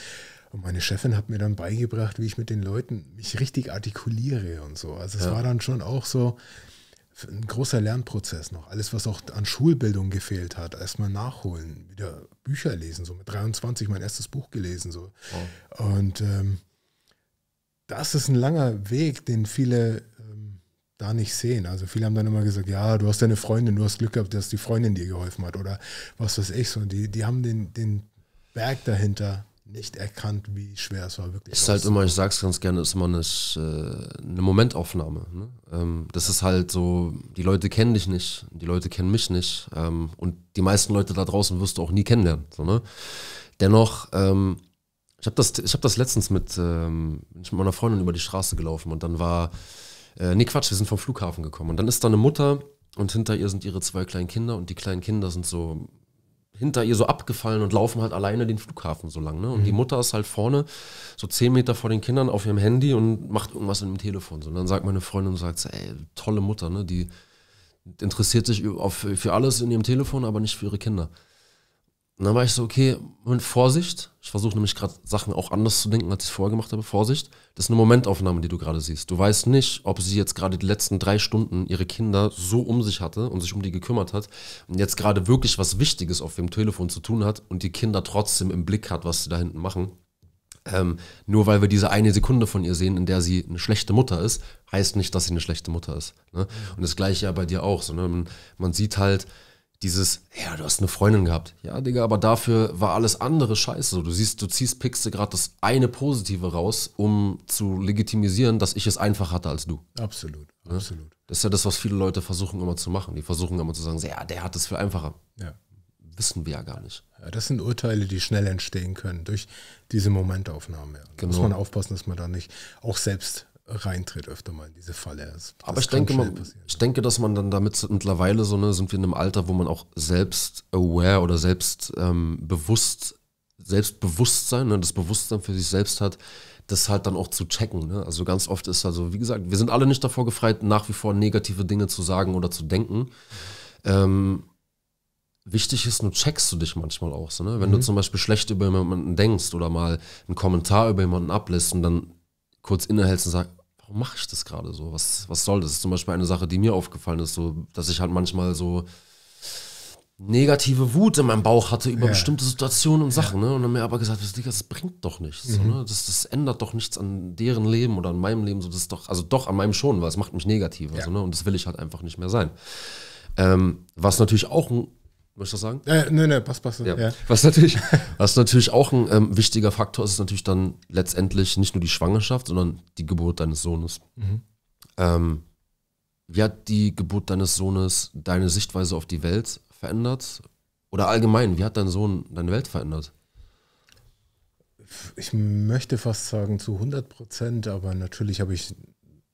Und meine Chefin hat mir dann beigebracht, wie ich mit den Leuten mich richtig artikuliere und so. Also es ja. war dann schon auch so ein großer Lernprozess noch. Alles, was auch an Schulbildung gefehlt hat, erstmal nachholen, wieder Bücher lesen. So mit 23 mein erstes Buch gelesen. So. Wow. Und ähm, das ist ein langer Weg, den viele ähm, da nicht sehen. Also viele haben dann immer gesagt, ja, du hast deine Freundin, du hast Glück gehabt, dass die Freundin dir geholfen hat oder was weiß ich so. Und die, die haben den, den Berg dahinter nicht erkannt, wie schwer es war wirklich. Ist halt immer, ich sag's ganz gerne, ist immer eine, äh, eine Momentaufnahme. Ne? Ähm, das ist halt so, die Leute kennen dich nicht, die Leute kennen mich nicht ähm, und die meisten Leute da draußen wirst du auch nie kennenlernen. So, ne? Dennoch ähm, ich habe das, hab das letztens mit, ähm, mit meiner Freundin über die Straße gelaufen und dann war, äh, nee Quatsch, wir sind vom Flughafen gekommen und dann ist da eine Mutter und hinter ihr sind ihre zwei kleinen Kinder und die kleinen Kinder sind so hinter ihr so abgefallen und laufen halt alleine den Flughafen so lang. Ne? Und mhm. die Mutter ist halt vorne, so zehn Meter vor den Kindern auf ihrem Handy und macht irgendwas in dem Telefon. So. Und dann sagt meine Freundin und sagt, ey, tolle Mutter, ne? die interessiert sich auf, für alles in ihrem Telefon, aber nicht für ihre Kinder. Und dann war ich so, okay, Moment, Vorsicht. Ich versuche nämlich gerade Sachen auch anders zu denken, als ich es vorher gemacht habe. Vorsicht, das ist eine Momentaufnahme, die du gerade siehst. Du weißt nicht, ob sie jetzt gerade die letzten drei Stunden ihre Kinder so um sich hatte und sich um die gekümmert hat und jetzt gerade wirklich was Wichtiges auf dem Telefon zu tun hat und die Kinder trotzdem im Blick hat, was sie da hinten machen. Ähm, nur weil wir diese eine Sekunde von ihr sehen, in der sie eine schlechte Mutter ist, heißt nicht, dass sie eine schlechte Mutter ist. Ne? Und das gleiche ja bei dir auch. So, ne? man, man sieht halt, dieses, ja, du hast eine Freundin gehabt. Ja, Digga, aber dafür war alles andere scheiße. Du siehst, du ziehst, Pixel gerade das eine Positive raus, um zu legitimisieren, dass ich es einfach hatte als du. Absolut, ja? Ne? absolut. Das ist ja das, was viele Leute versuchen immer zu machen. Die versuchen immer zu sagen, ja, der hat es viel einfacher. Ja. Wissen wir ja gar nicht. Ja, das sind Urteile, die schnell entstehen können durch diese Momentaufnahme. Da genau. muss man aufpassen, dass man da nicht auch selbst reintritt öfter mal in diese Falle. Das, Aber das ich, denke, man, ich denke, dass man dann damit mittlerweile so, ne, sind wir in einem Alter, wo man auch selbst aware oder selbst ähm, bewusst, Selbstbewusstsein, ne, das Bewusstsein für sich selbst hat, das halt dann auch zu checken. Ne? Also ganz oft ist also, wie gesagt, wir sind alle nicht davor gefreit, nach wie vor negative Dinge zu sagen oder zu denken. Ähm, wichtig ist, nur checkst du dich manchmal auch so. Ne? Wenn mhm. du zum Beispiel schlecht über jemanden denkst oder mal einen Kommentar über jemanden ablässt und dann kurz innehältst und sagst, warum mache ich das gerade so? Was, was soll das? Das ist zum Beispiel eine Sache, die mir aufgefallen ist, so, dass ich halt manchmal so negative Wut in meinem Bauch hatte über ja. bestimmte Situationen und Sachen. Ja. Ne? Und dann mir aber gesagt, das bringt doch nichts. Mhm. So, ne? das, das, ändert doch nichts an deren Leben oder an meinem Leben. So, das doch, also doch an meinem schon, weil es macht mich negativer. Ja. So, ne? Und das will ich halt einfach nicht mehr sein. Ähm, was natürlich auch ein Möchtest du sagen? Äh, nö, nö, passt, passt. Ja. Ja. Was, natürlich, was natürlich auch ein ähm, wichtiger Faktor ist, ist natürlich dann letztendlich nicht nur die Schwangerschaft, sondern die Geburt deines Sohnes. Mhm. Ähm, wie hat die Geburt deines Sohnes deine Sichtweise auf die Welt verändert? Oder allgemein, wie hat dein Sohn deine Welt verändert? Ich möchte fast sagen zu 100 Prozent, aber natürlich habe ich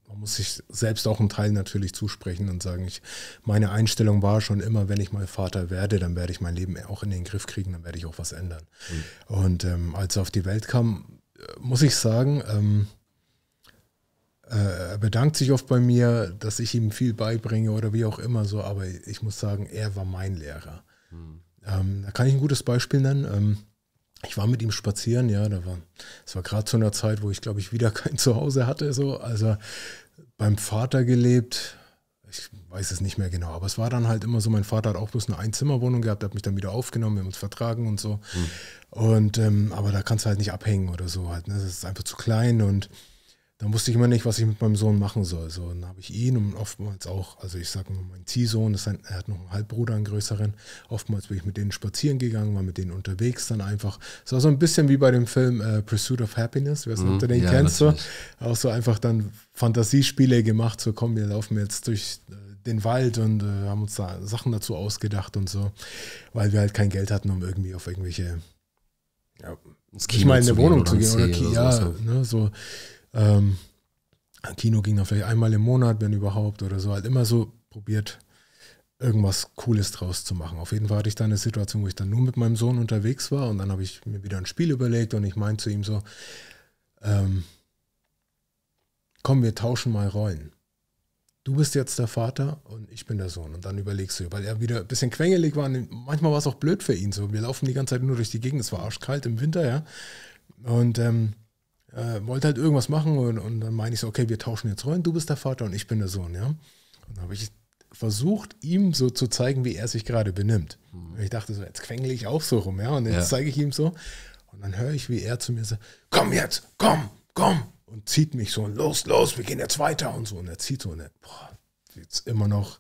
man muss sich selbst auch einen Teil natürlich zusprechen und sagen, ich, meine Einstellung war schon immer, wenn ich mal Vater werde, dann werde ich mein Leben auch in den Griff kriegen, dann werde ich auch was ändern. Mhm. Und ähm, als er auf die Welt kam, äh, muss ich sagen, ähm, äh, er bedankt sich oft bei mir, dass ich ihm viel beibringe oder wie auch immer so, aber ich muss sagen, er war mein Lehrer. Mhm. Ähm, da kann ich ein gutes Beispiel nennen. Ähm, ich war mit ihm spazieren, ja, da war, es war gerade zu einer Zeit, wo ich, glaube ich, wieder kein Zuhause hatte, so, also beim Vater gelebt, ich weiß es nicht mehr genau, aber es war dann halt immer so, mein Vater hat auch bloß eine Einzimmerwohnung gehabt, hat mich dann wieder aufgenommen, wir haben uns vertragen und so. Mhm. Und ähm, aber da kannst du halt nicht abhängen oder so halt. Ne? Das ist einfach zu klein und da wusste ich immer nicht, was ich mit meinem Sohn machen soll. So, dann habe ich ihn und oftmals auch, also ich sage mal, mein Ziehsohn, ist ein, er hat noch einen Halbbruder, einen größeren. Oftmals bin ich mit denen spazieren gegangen, war mit denen unterwegs dann einfach. Es war so ein bisschen wie bei dem Film äh, Pursuit of Happiness, wer es mhm, du den ja, kennst. So. Auch so einfach dann Fantasiespiele gemacht, so komm, wir laufen jetzt durch äh, den Wald und äh, haben uns da Sachen dazu ausgedacht und so, weil wir halt kein Geld hatten, um irgendwie auf irgendwelche, ja, ich meine, eine Wohnung zu gehen oder, oder, oder ja, so. Halt. Ne, so ähm, Kino ging dann vielleicht einmal im Monat, wenn überhaupt, oder so. Halt immer so probiert, irgendwas Cooles draus zu machen. Auf jeden Fall hatte ich da eine Situation, wo ich dann nur mit meinem Sohn unterwegs war und dann habe ich mir wieder ein Spiel überlegt und ich meinte zu ihm so, ähm, komm, wir tauschen mal Rollen. Du bist jetzt der Vater und ich bin der Sohn. Und dann überlegst du, weil er wieder ein bisschen quengelig war. manchmal war es auch blöd für ihn so. Wir laufen die ganze Zeit nur durch die Gegend. Es war arschkalt im Winter, ja. Und ähm, äh, wollte halt irgendwas machen und, und dann meine ich so, okay, wir tauschen jetzt rein, du bist der Vater und ich bin der Sohn, ja. Und habe ich versucht, ihm so zu zeigen, wie er sich gerade benimmt. Mhm. ich dachte so, jetzt quengle ich auch so rum, ja, und jetzt ja. zeige ich ihm so. Und dann höre ich, wie er zu mir sagt, komm jetzt, komm, komm. Und zieht mich so, los, los, wir gehen jetzt weiter und so. Und er zieht so, und er, boah, jetzt immer noch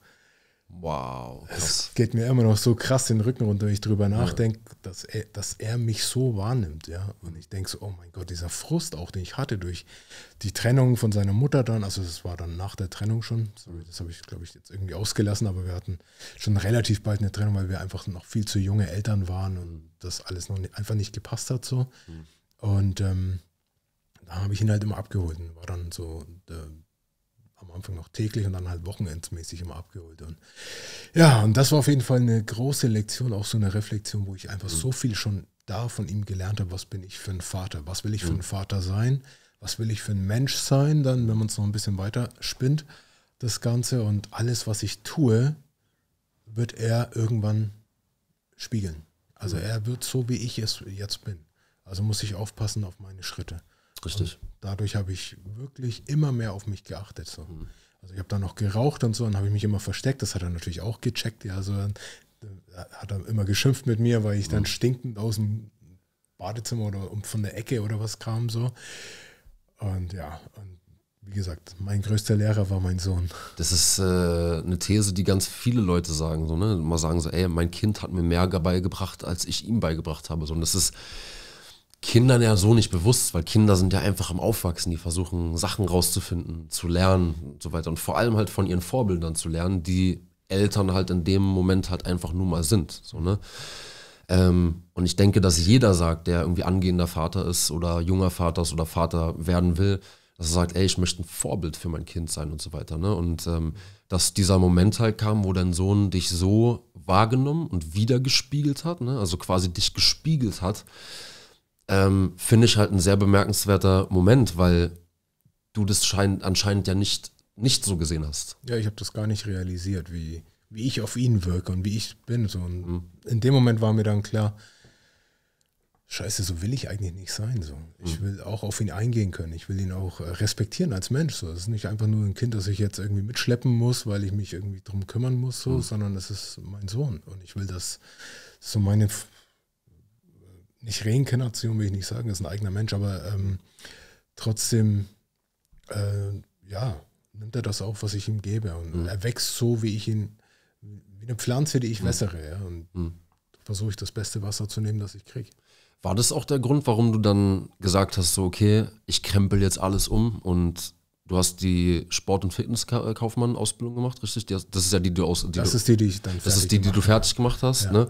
Wow. Krass. Es geht mir immer noch so krass den Rücken runter, wenn ich drüber nachdenke, ja. dass, er, dass er mich so wahrnimmt. Ja? Und ich denke so, oh mein Gott, dieser Frust auch, den ich hatte durch die Trennung von seiner Mutter dann, also das war dann nach der Trennung schon, sorry, das habe ich, glaube ich, jetzt irgendwie ausgelassen, aber wir hatten schon relativ bald eine Trennung, weil wir einfach noch viel zu junge Eltern waren und das alles noch nicht, einfach nicht gepasst hat so. Mhm. Und ähm, da habe ich ihn halt immer abgeholt und war dann so... Der, am Anfang noch täglich und dann halt wochenendsmäßig immer abgeholt. Und ja, und das war auf jeden Fall eine große Lektion, auch so eine Reflexion, wo ich einfach mhm. so viel schon da von ihm gelernt habe, was bin ich für ein Vater, was will ich mhm. für ein mhm. Vater sein, was will ich für ein Mensch sein, dann, wenn man es noch ein bisschen weiter spinnt, das Ganze und alles, was ich tue, wird er irgendwann spiegeln. Also mhm. er wird so, wie ich es jetzt bin. Also muss ich aufpassen auf meine Schritte. Richtig. Und dadurch habe ich wirklich immer mehr auf mich geachtet. So. Mhm. Also ich habe da noch geraucht und so, dann habe ich mich immer versteckt. Das hat er natürlich auch gecheckt. Ja, also dann, äh, hat er immer geschimpft mit mir, weil ich mhm. dann stinkend aus dem Badezimmer oder von der Ecke oder was kam so. Und ja, und wie gesagt, mein größter Lehrer war mein Sohn. Das ist äh, eine These, die ganz viele Leute sagen. So, ne? Mal sagen so, ey, mein Kind hat mir mehr beigebracht, als ich ihm beigebracht habe. So, und das ist Kindern ja so nicht bewusst, weil Kinder sind ja einfach am Aufwachsen, die versuchen Sachen rauszufinden, zu lernen und so weiter und vor allem halt von ihren Vorbildern zu lernen, die Eltern halt in dem Moment halt einfach nur mal sind. So, ne? Ähm, und ich denke, dass jeder sagt, der irgendwie angehender Vater ist oder junger Vater ist oder Vater werden will, dass er sagt, ey, ich möchte ein Vorbild für mein Kind sein und so weiter. Ne? Und ähm, dass dieser Moment halt kam, wo dein Sohn dich so wahrgenommen und wiedergespiegelt hat, ne? also quasi dich gespiegelt hat, ähm, finde ich halt ein sehr bemerkenswerter Moment, weil du das schein, anscheinend ja nicht, nicht so gesehen hast. Ja, ich habe das gar nicht realisiert, wie, wie ich auf ihn wirke und wie ich bin. So. Und mhm. In dem Moment war mir dann klar, Scheiße, so will ich eigentlich nicht sein. So. Ich mhm. will auch auf ihn eingehen können. Ich will ihn auch äh, respektieren als Mensch. So. Es ist nicht einfach nur ein Kind, das ich jetzt irgendwie mitschleppen muss, weil ich mich irgendwie drum kümmern muss, so, mhm. sondern das ist mein Sohn. Und ich will das so meine nicht Reinkarnation will ich nicht sagen, ist ein eigener Mensch, aber ähm, trotzdem, äh, ja, nimmt er das auf, was ich ihm gebe. Und mhm. er wächst so, wie ich ihn, wie eine Pflanze, die ich mhm. wässere. Ja, und mhm. versuche ich das beste Wasser zu nehmen, das ich kriege. War das auch der Grund, warum du dann gesagt hast, so, okay, ich krempel jetzt alles um und Du hast die Sport- und Fitnesskaufmann-Ausbildung äh, gemacht, richtig? Das ist ja die, die du aus. Die das du, ist die, die ich dann Das ist die, die du fertig gemacht hast. Ja. Ne?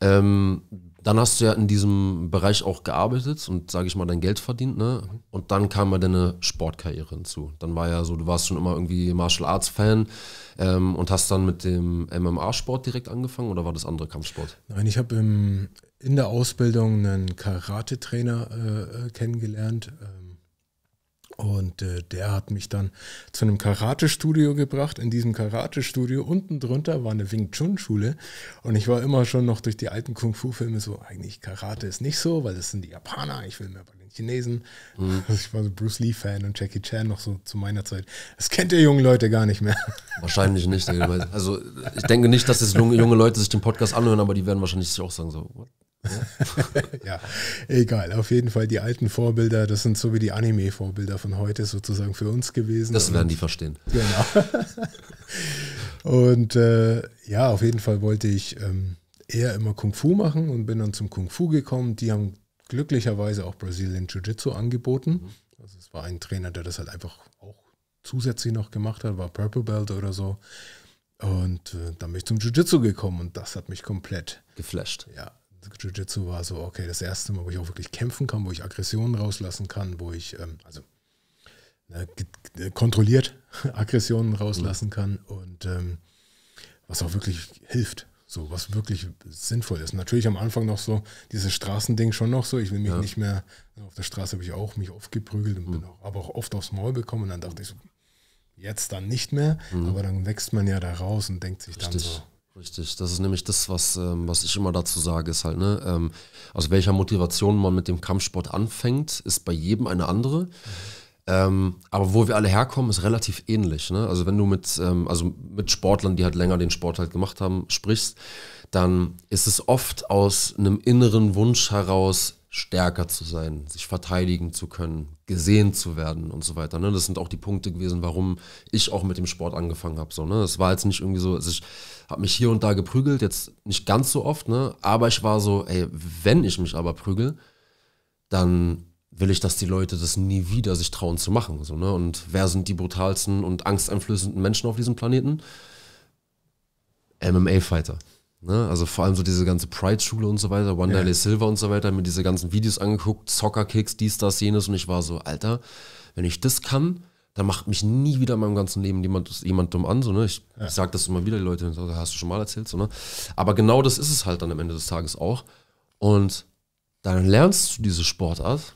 Ähm, dann hast du ja in diesem Bereich auch gearbeitet und, sage ich mal, dein Geld verdient. Ne? Und dann kam ja deine Sportkarriere hinzu. Dann war ja so, du warst schon immer irgendwie Martial Arts-Fan ähm, und hast dann mit dem MMA-Sport direkt angefangen oder war das andere Kampfsport? Nein, ich habe in der Ausbildung einen Karate-Trainer äh, äh kennengelernt. Äh, und äh, der hat mich dann zu einem Karate-Studio gebracht. In diesem Karate-Studio unten drunter war eine Wing Chun-Schule. Und ich war immer schon noch durch die alten Kung-Fu-Filme so, eigentlich Karate ist nicht so, weil das sind die Japaner, ich will mehr bei den Chinesen. Mhm. Also ich war so Bruce Lee-Fan und Jackie Chan noch so zu meiner Zeit. Das kennt ihr jungen Leute gar nicht mehr. Wahrscheinlich nicht. Also ich denke nicht, dass jetzt junge Leute sich den Podcast anhören, aber die werden wahrscheinlich sich auch sagen so, what? ja, egal. Auf jeden Fall die alten Vorbilder, das sind so wie die Anime-Vorbilder von heute sozusagen für uns gewesen. Das werden die verstehen. Genau. und äh, ja, auf jeden Fall wollte ich ähm, eher immer Kung Fu machen und bin dann zum Kung Fu gekommen. Die haben glücklicherweise auch Brazilian Jiu-Jitsu angeboten. Mhm. Also es war ein Trainer, der das halt einfach auch zusätzlich noch gemacht hat, war Purple Belt oder so. Und äh, dann bin ich zum Jiu-Jitsu gekommen und das hat mich komplett geflasht. Ja, Jiu-Jitsu war so, okay, das erste Mal, wo ich auch wirklich kämpfen kann, wo ich Aggressionen rauslassen kann, wo ich, ähm, also äh, kontrolliert Aggressionen rauslassen mhm. kann und ähm, was auch wirklich hilft, so was wirklich sinnvoll ist. Natürlich am Anfang noch so dieses Straßending schon noch so, ich will mich ja. nicht mehr, ne, auf der Straße habe ich auch mich oft geprügelt und mhm. bin auch, aber auch oft aufs Maul bekommen und dann dachte ich so, jetzt dann nicht mehr, mhm. aber dann wächst man ja da raus und denkt sich Richtig. dann so, Richtig, das ist nämlich das, was, ähm, was ich immer dazu sage, ist halt, ne, ähm, aus welcher Motivation man mit dem Kampfsport anfängt, ist bei jedem eine andere. Ähm, aber wo wir alle herkommen, ist relativ ähnlich. Ne? Also wenn du mit, ähm, also mit Sportlern, die halt länger den Sport halt gemacht haben, sprichst, dann ist es oft aus einem inneren Wunsch heraus, stärker zu sein, sich verteidigen zu können, gesehen zu werden und so weiter. Ne? Das sind auch die Punkte gewesen, warum ich auch mit dem Sport angefangen habe. So, ne? Es war jetzt nicht irgendwie so, also ich, habe mich hier und da geprügelt, jetzt nicht ganz so oft, ne? Aber ich war so, ey, wenn ich mich aber prügel, dann will ich, dass die Leute das nie wieder sich trauen zu machen. So, ne? Und wer sind die brutalsten und angsteinflößenden Menschen auf diesem Planeten? MMA-Fighter. Ne? Also vor allem so diese ganze Pride-Schule und so weiter, One yeah. Day Silver und so weiter, mir diese ganzen Videos angeguckt, Soccer-Kicks, dies, das, jenes. Und ich war so, Alter, wenn ich das kann, da macht mich nie wieder in meinem ganzen Leben jemand, jemand dumm an. So, ne? Ich ja. sage das immer wieder, die Leute, das hast du schon mal erzählt. So, ne? Aber genau das ist es halt dann am Ende des Tages auch. Und dann lernst du diese Sportart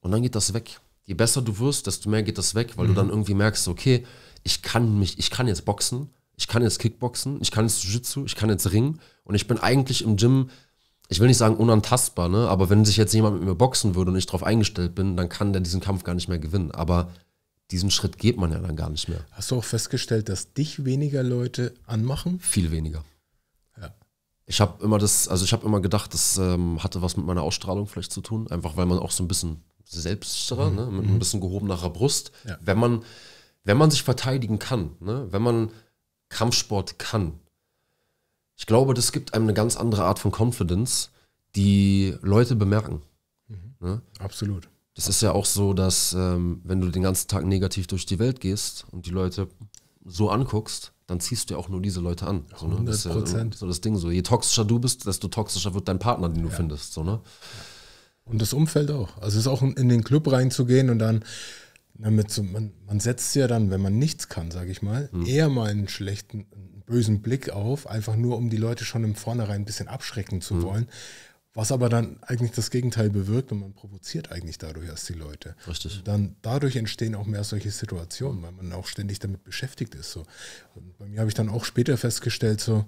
und dann geht das weg. Je besser du wirst, desto mehr geht das weg, weil mhm. du dann irgendwie merkst, okay, ich kann mich, ich kann jetzt boxen, ich kann jetzt Kickboxen, ich kann jetzt Jiu-Jitsu, ich kann jetzt Ringen und ich bin eigentlich im Gym, ich will nicht sagen unantastbar, ne? aber wenn sich jetzt jemand mit mir boxen würde und ich darauf eingestellt bin, dann kann der diesen Kampf gar nicht mehr gewinnen. Aber diesen Schritt geht man ja dann gar nicht mehr. Hast du auch festgestellt, dass dich weniger Leute anmachen? Viel weniger. Ja. Ich habe immer das, also ich habe immer gedacht, das ähm, hatte was mit meiner Ausstrahlung vielleicht zu tun, einfach weil man auch so ein bisschen selbstsicherer, mhm. ne? mit mhm. ein bisschen gehobenerer Brust, ja. wenn man, wenn man sich verteidigen kann, ne? wenn man Kampfsport kann. Ich glaube, das gibt einem eine ganz andere Art von Confidence, die Leute bemerken. Mhm. Ne? Absolut das ist ja auch so, dass ähm, wenn du den ganzen Tag negativ durch die Welt gehst und die Leute so anguckst, dann ziehst du ja auch nur diese Leute an. So, ne? Das ist ja so das Ding so. Je toxischer du bist, desto toxischer wird dein Partner, den du ja. findest. So, ne? Und das Umfeld auch. Also es ist auch in den Club reinzugehen und dann damit so, man, man setzt ja dann, wenn man nichts kann, sage ich mal, hm. eher mal einen schlechten, einen bösen Blick auf, einfach nur um die Leute schon im Vornherein ein bisschen abschrecken zu hm. wollen. Was aber dann eigentlich das Gegenteil bewirkt und man provoziert eigentlich dadurch erst die Leute. Richtig. dann dadurch entstehen auch mehr solche Situationen, weil man auch ständig damit beschäftigt ist. So. Und bei mir habe ich dann auch später festgestellt, so,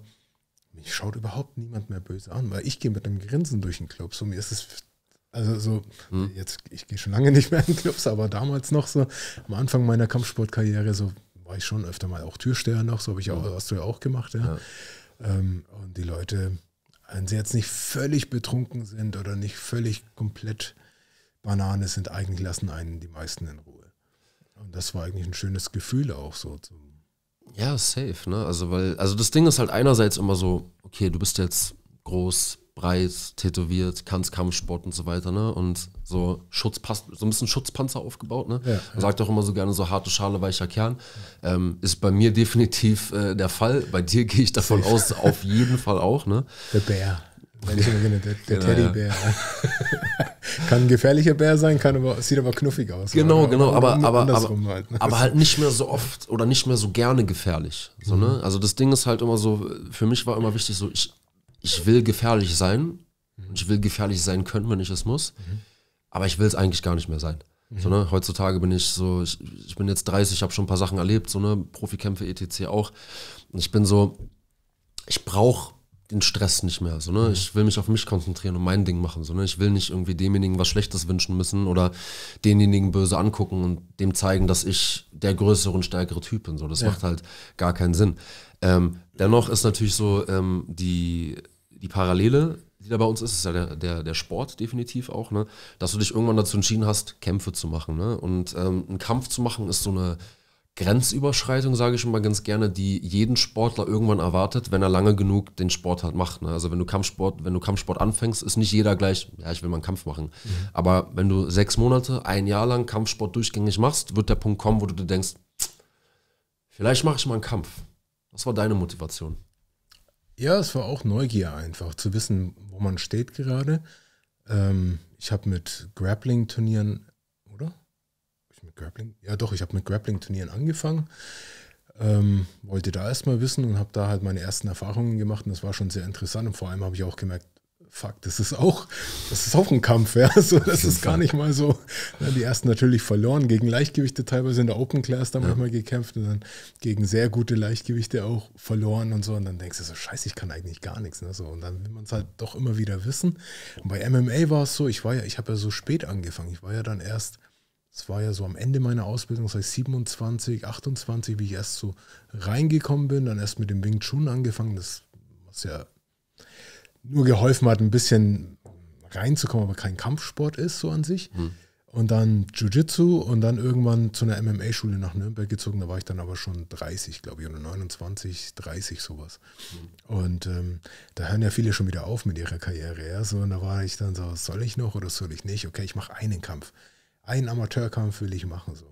mich schaut überhaupt niemand mehr böse an, weil ich gehe mit einem Grinsen durch den Club. So mir ist es, also so, hm. jetzt, ich gehe schon lange nicht mehr in Clubs, aber damals noch so, am Anfang meiner Kampfsportkarriere, so war ich schon öfter mal auch Türsteher noch, so habe ich hm. auch, hast du ja auch gemacht, ja. ja. Ähm, und die Leute wenn sie jetzt nicht völlig betrunken sind oder nicht völlig komplett Banane sind, eigentlich lassen einen die meisten in Ruhe. Und das war eigentlich ein schönes Gefühl auch so zum ja, safe, ne? Also, weil, also das Ding ist halt einerseits immer so, okay, du bist jetzt groß, breit, tätowiert, kannst Kampfsport und so weiter, ne? Und so Schutzpass, so ein bisschen Schutzpanzer aufgebaut, ne? Ja, ja. Man sagt auch immer so gerne so harte Schale, weicher Kern. Ähm, ist bei mir definitiv äh, der Fall. Bei dir gehe ich davon aus, auf jeden Fall auch, ne? Der Bär. Genau, der, der Teddybär. Ja. kann ein gefährlicher Bär sein, kann aber, sieht aber knuffig aus. Genau, oder? genau, aber, aber, aber, halt, ne? aber halt nicht mehr so oft oder nicht mehr so gerne gefährlich. So, ne? mhm. ne? Also das Ding ist halt immer so, für mich war immer wichtig, so ich ich will gefährlich sein und ich will gefährlich sein können, wenn ich es muss, mhm. aber ich will es eigentlich gar nicht mehr sein. Mhm. So, ne? Heutzutage bin ich so, ich, ich bin jetzt 30, ich habe schon ein paar Sachen erlebt, so ne, Profikämpfe etc. auch. Und ich bin so, ich brauche den Stress nicht mehr. So, ne? Mhm. Ich will mich auf mich konzentrieren und mein Ding machen. So, ne? Ich will nicht irgendwie demjenigen was Schlechtes wünschen müssen oder denjenigen böse angucken und dem zeigen, dass ich der größere und stärkere Typ bin. So, das ja. macht halt gar keinen Sinn. Ähm, dennoch ist natürlich so ähm, die die Parallele, die da bei uns ist, ist ja der, der, der Sport definitiv auch, ne? dass du dich irgendwann dazu entschieden hast, Kämpfe zu machen. Ne? Und ähm, einen Kampf zu machen ist so eine Grenzüberschreitung, sage ich immer ganz gerne, die jeden Sportler irgendwann erwartet, wenn er lange genug den Sport halt macht. Ne? Also wenn du Kampfsport, wenn du Kampfsport anfängst, ist nicht jeder gleich, ja, ich will mal einen Kampf machen. Mhm. Aber wenn du sechs Monate, ein Jahr lang Kampfsport durchgängig machst, wird der Punkt kommen, wo du dir denkst, vielleicht mache ich mal einen Kampf. Was war deine Motivation? Ja, es war auch Neugier einfach, zu wissen, wo man steht gerade. Ähm, ich habe mit Grappling-Turnieren, oder? Ich mit Grappling? Ja, doch, ich habe mit Grappling-Turnieren angefangen. Ähm, wollte da erstmal wissen und habe da halt meine ersten Erfahrungen gemacht und das war schon sehr interessant und vor allem habe ich auch gemerkt, fuck, das ist auch, das ist auch ein Kampf, ja. So, das ist gar nicht mal so. Ja, die ersten natürlich verloren, gegen Leichtgewichte teilweise in der Open Class da ja. manchmal gekämpft und dann gegen sehr gute Leichtgewichte auch verloren und so. Und dann denkst du so, scheiße, ich kann eigentlich gar nichts. Ne? So, und dann will man es halt doch immer wieder wissen. Und bei MMA war es so, ich war ja, ich habe ja so spät angefangen. Ich war ja dann erst, es war ja so am Ende meiner Ausbildung, das heißt 27, 28, wie ich erst so reingekommen bin, dann erst mit dem Wing Chun angefangen. Das was ja nur geholfen hat, ein bisschen reinzukommen, aber kein Kampfsport ist so an sich. Hm. Und dann Jiu-Jitsu und dann irgendwann zu einer MMA-Schule nach Nürnberg gezogen. Da war ich dann aber schon 30, glaube ich, oder 29, 30 sowas. Hm. Und ähm, da hören ja viele schon wieder auf mit ihrer Karriere. Ja? So, und da war ich dann so, soll ich noch oder soll ich nicht? Okay, ich mache einen Kampf. Einen Amateurkampf will ich machen. So.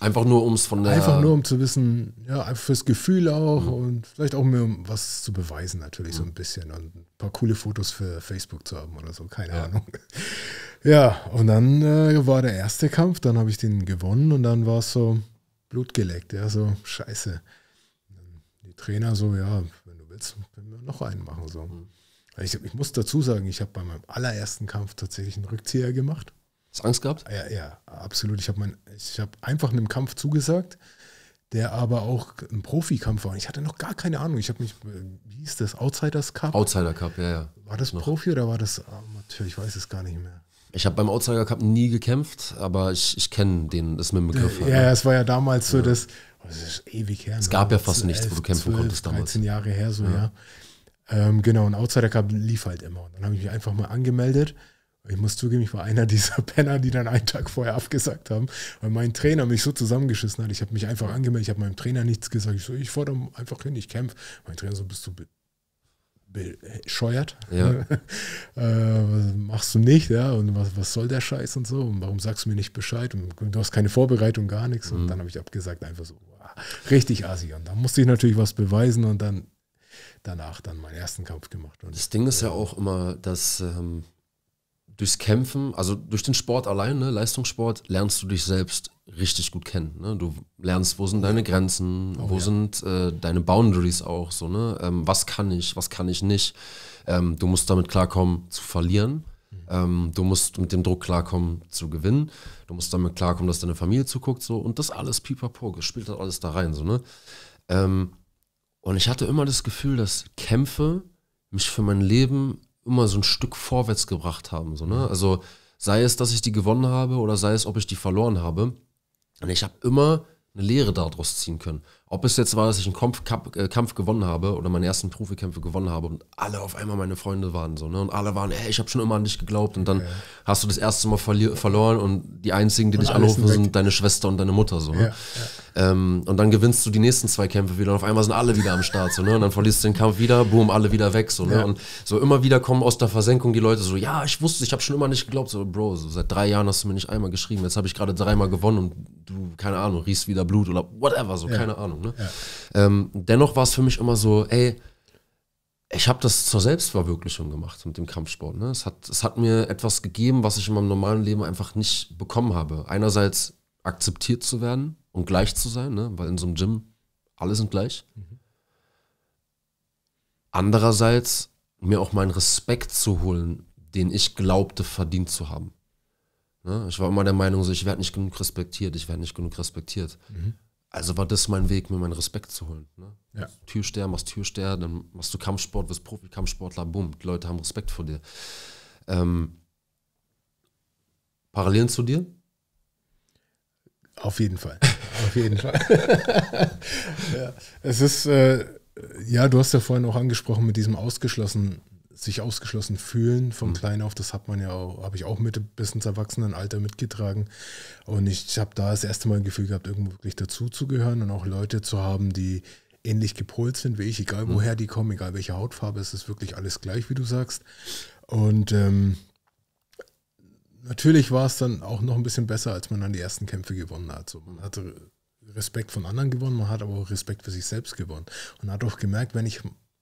Einfach nur, um es von der. Einfach nur, um zu wissen, ja, einfach fürs Gefühl auch mhm. und vielleicht auch mir, um was zu beweisen, natürlich mhm. so ein bisschen und ein paar coole Fotos für Facebook zu haben oder so, keine ja. Ahnung. Ja, und dann äh, war der erste Kampf, dann habe ich den gewonnen und dann war es so blutgeleckt, ja, so Scheiße. Die Trainer so, ja, wenn du willst, können wir noch einen machen, so. Mhm. Ich, ich muss dazu sagen, ich habe bei meinem allerersten Kampf tatsächlich einen Rückzieher gemacht. Hast du Angst gehabt? Ja, ja absolut. Ich habe hab einfach einem Kampf zugesagt, der aber auch ein Profikampf war. Ich hatte noch gar keine Ahnung. Ich habe mich, äh, wie hieß das, Outsiders Cup? Outsider Cup, ja, ja. War das noch. Profi oder war das Amateur? Ich weiß es gar nicht mehr. Ich habe beim Outsider Cup nie gekämpft, aber ich, ich kenne den, das ist mir ein Begriff. Ja, ja, halt, ne? es war ja damals ja. so, dass, oh, das ist ewig her. Es ne? gab ja fast 11, nichts, wo du kämpfen 12, konntest damals. 13 Jahre her, so, ja. ja. Ähm, genau, und Outsider Cup lief halt immer. Und dann habe ich mich einfach mal angemeldet ich muss zugeben, ich war einer dieser Penner, die dann einen Tag vorher abgesagt haben, weil mein Trainer mich so zusammengeschissen hat. Ich habe mich einfach angemeldet, ich habe meinem Trainer nichts gesagt. Ich so, ich fordere einfach hin, ich kämpfe. Mein Trainer so, bist du bescheuert. Ja. äh, machst du nicht, ja, und was, was soll der Scheiß und so? Und warum sagst du mir nicht Bescheid? Und du hast keine Vorbereitung, gar nichts. Und mhm. dann habe ich abgesagt, einfach so, wow, richtig assi. Und dann musste ich natürlich was beweisen und dann danach dann meinen ersten Kampf gemacht. Und das Ding ist ja auch immer, dass ähm, durchs Kämpfen, also durch den Sport allein, ne, Leistungssport, lernst du dich selbst richtig gut kennen. Ne? Du lernst, wo sind deine Grenzen, oh, wo ja. sind äh, deine Boundaries auch, so, ne? Ähm, was kann ich, was kann ich nicht. Ähm, du musst damit klarkommen, zu verlieren. Mhm. Ähm, du musst mit dem Druck klarkommen, zu gewinnen. Du musst damit klarkommen, dass deine Familie zuguckt, so. Und das alles pipapo, gespielt hat alles da rein, so, ne? Ähm, und ich hatte immer das Gefühl, dass Kämpfe mich für mein Leben immer so ein Stück vorwärts gebracht haben. So, ne? Mhm. Also sei es, dass ich die gewonnen habe oder sei es, ob ich die verloren habe. Und ich habe immer eine Lehre daraus ziehen können. Ob es jetzt war, dass ich einen Kampf, äh, Kampf gewonnen habe oder meine ersten Profikämpfe gewonnen habe und alle auf einmal meine Freunde waren so, ne? Und alle waren, ey, ich habe schon immer an dich geglaubt und dann okay. hast du das erste Mal verloren und die einzigen, die und dich anrufen, sind weg. deine Schwester und deine Mutter so, ne? Ja, ja. Ähm, und dann gewinnst du die nächsten zwei Kämpfe wieder und auf einmal sind alle wieder am Start so, ne? Und dann verlierst du den Kampf wieder, boom, alle wieder weg so, ne? Ja. Und so immer wieder kommen aus der Versenkung die Leute so, ja, ich wusste, ich habe schon immer nicht geglaubt, so, Bro, so, seit drei Jahren hast du mir nicht einmal geschrieben, jetzt habe ich gerade dreimal gewonnen und du, keine Ahnung, riechst wieder Blut oder whatever, so, keine Ahnung. Ahnung. Ne? Ja. Ähm, dennoch war es für mich immer so, ey, ich habe das zur Selbstverwirklichung gemacht mit dem Kampfsport. Ne? Es, hat, es hat mir etwas gegeben, was ich in meinem normalen Leben einfach nicht bekommen habe. Einerseits akzeptiert zu werden und gleich zu sein, ne? weil in so einem Gym alle sind gleich. Mhm. Andererseits mir auch meinen Respekt zu holen, den ich glaubte verdient zu haben. Ne? Ich war immer der Meinung, so, ich werde nicht genug respektiert, ich werde nicht genug respektiert. Mhm. Also war das mein Weg, mir meinen Respekt zu holen. Ne? Ja. Türsteher, machst Türsteher, dann machst du Kampfsport, wirst Profi-Kampfsportler, bumm, die Leute haben Respekt vor dir. Ähm, Parallelen zu dir? Auf jeden Fall. Auf jeden Fall. ja. Es ist, äh, ja, du hast ja vorhin auch angesprochen mit diesem ausgeschlossen sich ausgeschlossen fühlen von mhm. klein auf, das hat man ja, habe ich auch mit bis ins Erwachsenenalter mitgetragen. Und ich habe da das erste Mal ein Gefühl gehabt, irgendwo wirklich dazuzugehören und auch Leute zu haben, die ähnlich gepolt sind wie ich, egal mhm. woher die kommen, egal welche Hautfarbe, es ist wirklich alles gleich, wie du sagst. Und ähm, natürlich war es dann auch noch ein bisschen besser, als man dann die ersten Kämpfe gewonnen hat. So, man hatte Respekt von anderen gewonnen, man hat aber auch Respekt für sich selbst gewonnen. Und hat auch gemerkt, wenn ich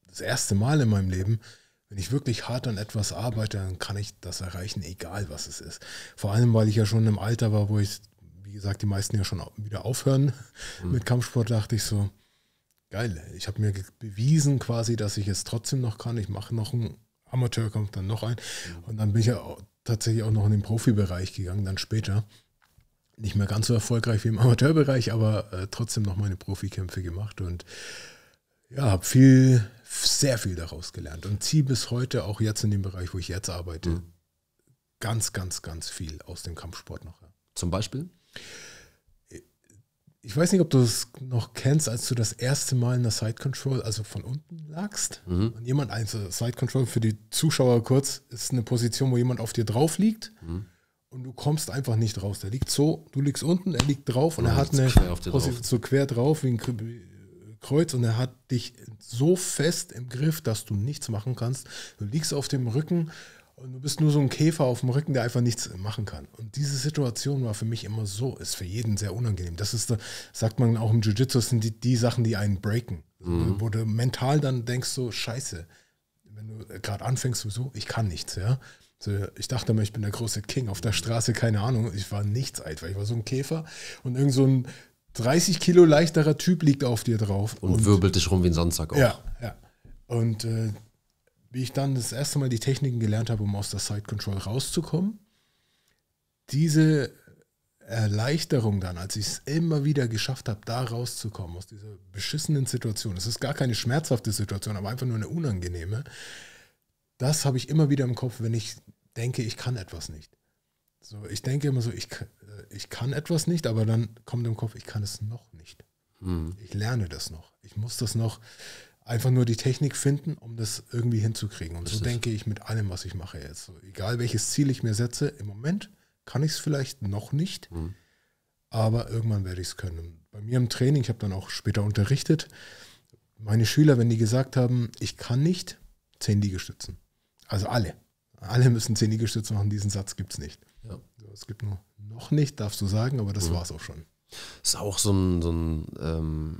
das erste Mal in meinem Leben wenn ich wirklich hart an etwas arbeite, dann kann ich das erreichen, egal was es ist. Vor allem, weil ich ja schon im Alter war, wo ich, wie gesagt, die meisten ja schon wieder aufhören mhm. mit Kampfsport, dachte ich so, geil, ich habe mir bewiesen quasi, dass ich es trotzdem noch kann. Ich mache noch einen kommt dann noch einen. Mhm. Und dann bin ich ja tatsächlich auch noch in den Profibereich gegangen, dann später. Nicht mehr ganz so erfolgreich wie im Amateurbereich, aber äh, trotzdem noch meine Profikämpfe gemacht und ja, habe viel sehr viel daraus gelernt und ziehe bis heute, auch jetzt in dem Bereich, wo ich jetzt arbeite, mhm. ganz, ganz, ganz viel aus dem Kampfsport noch. Zum Beispiel? Ich weiß nicht, ob du es noch kennst, als du das erste Mal in der Side Control, also von unten lagst. Mhm. Und jemand, also Side Control für die Zuschauer kurz, ist eine Position, wo jemand auf dir drauf liegt mhm. und du kommst einfach nicht raus. Der liegt so, du liegst unten, er liegt drauf und, und er hat eine Position so quer drauf, wie ein Kreuz und er hat dich so fest im Griff, dass du nichts machen kannst. Du liegst auf dem Rücken und du bist nur so ein Käfer auf dem Rücken, der einfach nichts machen kann. Und diese Situation war für mich immer so, ist für jeden sehr unangenehm. Das ist, sagt man auch im Jiu-Jitsu, sind die, die Sachen, die einen breaken. Also, mhm. Wo du mental dann denkst, so, scheiße, wenn du gerade anfängst, so, ich kann nichts, ja. Ich dachte immer, ich bin der große King auf der Straße, keine Ahnung. Ich war nichts alt, weil ich war so ein Käfer und irgend so ein 30 Kilo leichterer Typ liegt auf dir drauf. Und, und wirbelt dich rum wie ein Sonntag auch. Ja, ja. Und äh, wie ich dann das erste Mal die Techniken gelernt habe, um aus der Side Control rauszukommen, diese Erleichterung dann, als ich es immer wieder geschafft habe, da rauszukommen aus dieser beschissenen Situation. Es ist gar keine schmerzhafte Situation, aber einfach nur eine unangenehme. Das habe ich immer wieder im Kopf, wenn ich denke, ich kann etwas nicht. So, ich denke immer so, ich, äh, ich kann etwas nicht, aber dann kommt im Kopf, ich kann es noch nicht. Mhm. Ich lerne das noch. Ich muss das noch einfach nur die Technik finden, um das irgendwie hinzukriegen. Und Richtig. so denke ich mit allem, was ich mache jetzt. So, egal welches Ziel ich mir setze, im Moment kann ich es vielleicht noch nicht, mhm. aber irgendwann werde ich es können. Bei mir im Training, ich habe dann auch später unterrichtet, meine Schüler, wenn die gesagt haben, ich kann nicht, zehn Liegestützen. Also alle. Alle müssen Zehn-Liegestütze machen, diesen Satz gibt es nicht. Ja. Es gibt nur noch nicht, darfst du sagen, aber das mhm. war es auch schon. Ist auch so ein, so ein ähm,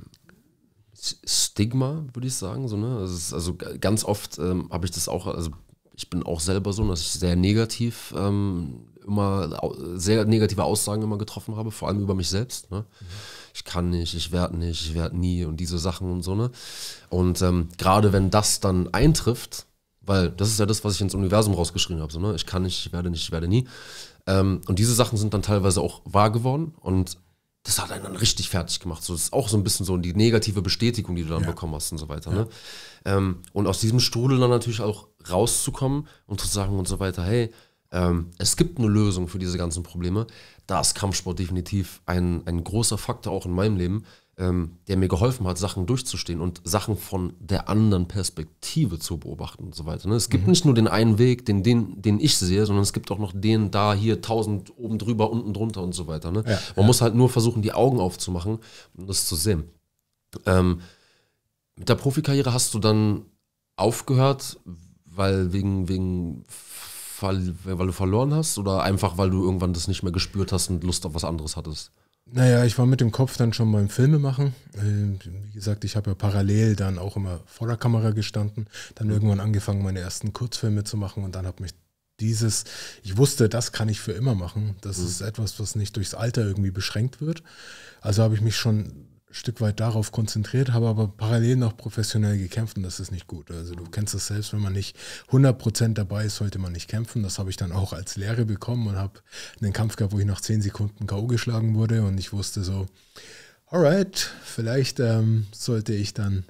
Stigma, würde ich sagen. So, ne? also, also ganz oft ähm, habe ich das auch, also ich bin auch selber so, dass ich sehr negativ ähm, immer sehr negative Aussagen immer getroffen habe, vor allem über mich selbst. Ne? Mhm. Ich kann nicht, ich werde nicht, ich werde nie und diese Sachen und so. Ne? Und ähm, gerade wenn das dann eintrifft, weil das ist ja das, was ich ins Universum rausgeschrieben habe. So, ne? Ich kann nicht, ich werde nicht, ich werde nie. Ähm, und diese Sachen sind dann teilweise auch wahr geworden und das hat einen dann richtig fertig gemacht. So, das ist auch so ein bisschen so die negative Bestätigung, die du dann ja. bekommen hast und so weiter. Ne? Ja. Ne? Ähm, und aus diesem Strudel dann natürlich auch rauszukommen und zu sagen und so weiter, hey, ähm, es gibt eine Lösung für diese ganzen Probleme. Da ist Kampfsport definitiv ein, ein großer Faktor auch in meinem Leben ähm, der mir geholfen hat, Sachen durchzustehen und Sachen von der anderen Perspektive zu beobachten und so weiter. Ne? Es gibt mhm. nicht nur den einen Weg, den, den, den ich sehe, sondern es gibt auch noch den da, hier, tausend oben drüber, unten drunter und so weiter. Ne? Ja, Man ja. muss halt nur versuchen, die Augen aufzumachen um das zu sehen. Ähm, mit der Profikarriere hast du dann aufgehört, weil wegen, wegen weil du verloren hast oder einfach weil du irgendwann das nicht mehr gespürt hast und Lust auf was anderes hattest? Naja, ich war mit dem Kopf dann schon beim Filme machen. Ähm, wie gesagt, ich habe ja parallel dann auch immer vor der Kamera gestanden, dann irgendwann angefangen, meine ersten Kurzfilme zu machen und dann habe mich dieses, ich wusste, das kann ich für immer machen. Das mhm. ist etwas, was nicht durchs Alter irgendwie beschränkt wird. Also habe ich mich schon Stück weit darauf konzentriert, habe aber parallel noch professionell gekämpft und das ist nicht gut. Also du kennst das selbst, wenn man nicht 100% dabei ist, sollte man nicht kämpfen. Das habe ich dann auch als Lehre bekommen und habe einen Kampf gehabt, wo ich nach 10 Sekunden K.O. geschlagen wurde und ich wusste so, alright, vielleicht ähm, sollte ich dann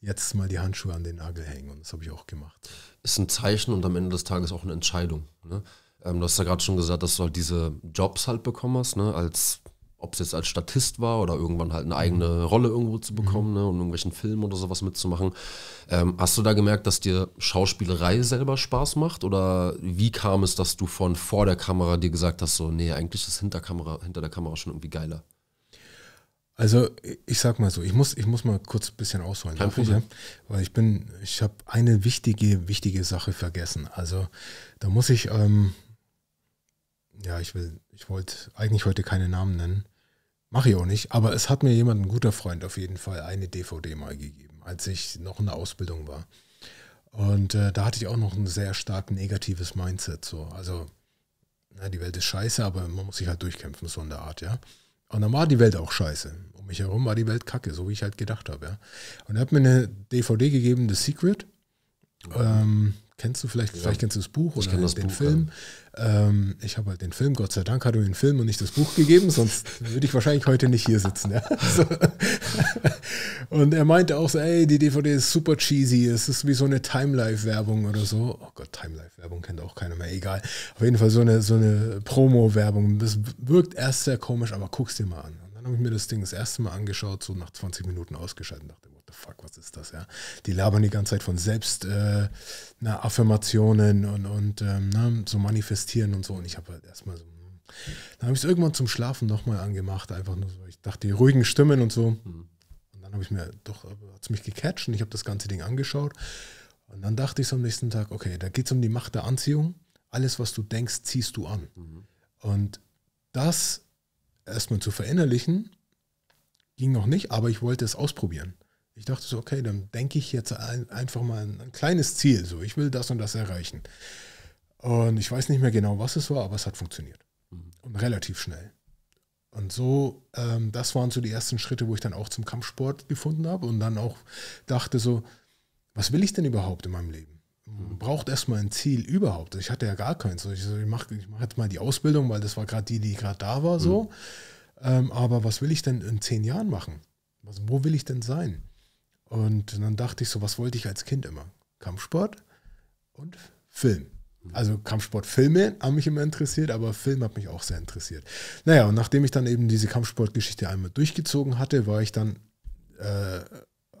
jetzt mal die Handschuhe an den Nagel hängen und das habe ich auch gemacht. Ist ein Zeichen und am Ende des Tages auch eine Entscheidung. Ne? Ähm, du hast ja gerade schon gesagt, dass du halt diese Jobs halt bekommen hast, ne? als ob es jetzt als Statist war oder irgendwann halt eine eigene mhm. Rolle irgendwo zu mhm. bekommen mhm. ne, und irgendwelchen Film oder sowas mitzumachen. Ähm, hast du da gemerkt, dass dir Schauspielerei selber Spaß macht oder wie kam es, dass du von vor der Kamera dir gesagt hast, so, nee, eigentlich ist hinter, Kamera, hinter der Kamera schon irgendwie geiler? Also ich sag mal so, ich muss, ich muss mal kurz ein bisschen ausholen, Kein ich, weil ich bin, ich habe eine wichtige, wichtige Sache vergessen. Also da muss ich, ähm, ja, ich will, ich wollte eigentlich heute keine Namen nennen, Mache ich auch nicht, aber es hat mir jemand, ein guter Freund auf jeden Fall, eine DVD mal gegeben, als ich noch in der Ausbildung war. Und äh, da hatte ich auch noch ein sehr stark negatives Mindset. So. Also, na, die Welt ist scheiße, aber man muss sich halt durchkämpfen, so in der Art, ja. Und dann war die Welt auch scheiße. Um mich herum war die Welt kacke, so wie ich halt gedacht habe, ja. Und er hat mir eine DVD gegeben, The Secret. Mhm. Ähm, kennst du vielleicht, ja. vielleicht kennst du das Buch oder den Buch, Film. Ja. Ähm, ich habe halt den Film, Gott sei Dank hat er mir den Film und nicht das Buch gegeben, sonst würde ich wahrscheinlich heute nicht hier sitzen. Ja? So. Und er meinte auch so, ey, die DVD ist super cheesy, es ist wie so eine Timelife-Werbung oder so. Oh Gott, Timelife-Werbung kennt auch keiner mehr, egal. Auf jeden Fall so eine, so eine Promo-Werbung. Das wirkt erst sehr komisch, aber guck's dir mal an dann habe ich mir das Ding das erste Mal angeschaut, so nach 20 Minuten ausgeschaltet und dachte, what the fuck, was ist das, ja? Die labern die ganze Zeit von selbst äh, na, Affirmationen und, und ähm, na, so manifestieren und so. Und ich habe halt erstmal so, hm. dann habe ich es irgendwann zum Schlafen nochmal angemacht, einfach nur so. Ich dachte, die ruhigen Stimmen und so. Mhm. Und dann habe ich mir doch, äh, hat es mich gecatcht und ich habe das ganze Ding angeschaut. Und dann dachte ich so am nächsten Tag, okay, da geht es um die Macht der Anziehung. Alles, was du denkst, ziehst du an. Mhm. Und das erstmal zu verinnerlichen, ging noch nicht, aber ich wollte es ausprobieren. Ich dachte so, okay, dann denke ich jetzt ein, einfach mal ein, ein, kleines Ziel. So, ich will das und das erreichen. Und ich weiß nicht mehr genau, was es war, aber es hat funktioniert. Mhm. Und relativ schnell. Und so, ähm, das waren so die ersten Schritte, wo ich dann auch zum Kampfsport gefunden habe und dann auch dachte so, was will ich denn überhaupt in meinem Leben? braucht erstmal ein Ziel überhaupt. Ich hatte ja gar keins. Ich, so, ich mache ich mach mal die Ausbildung, weil das war gerade die, die gerade da war. so. Mhm. Ähm, aber was will ich denn in zehn Jahren machen? Was, wo will ich denn sein? Und dann dachte ich so, was wollte ich als Kind immer? Kampfsport und Film. Mhm. Also Kampfsportfilme haben mich immer interessiert, aber Film hat mich auch sehr interessiert. Naja, und nachdem ich dann eben diese Kampfsportgeschichte einmal durchgezogen hatte, war ich dann äh,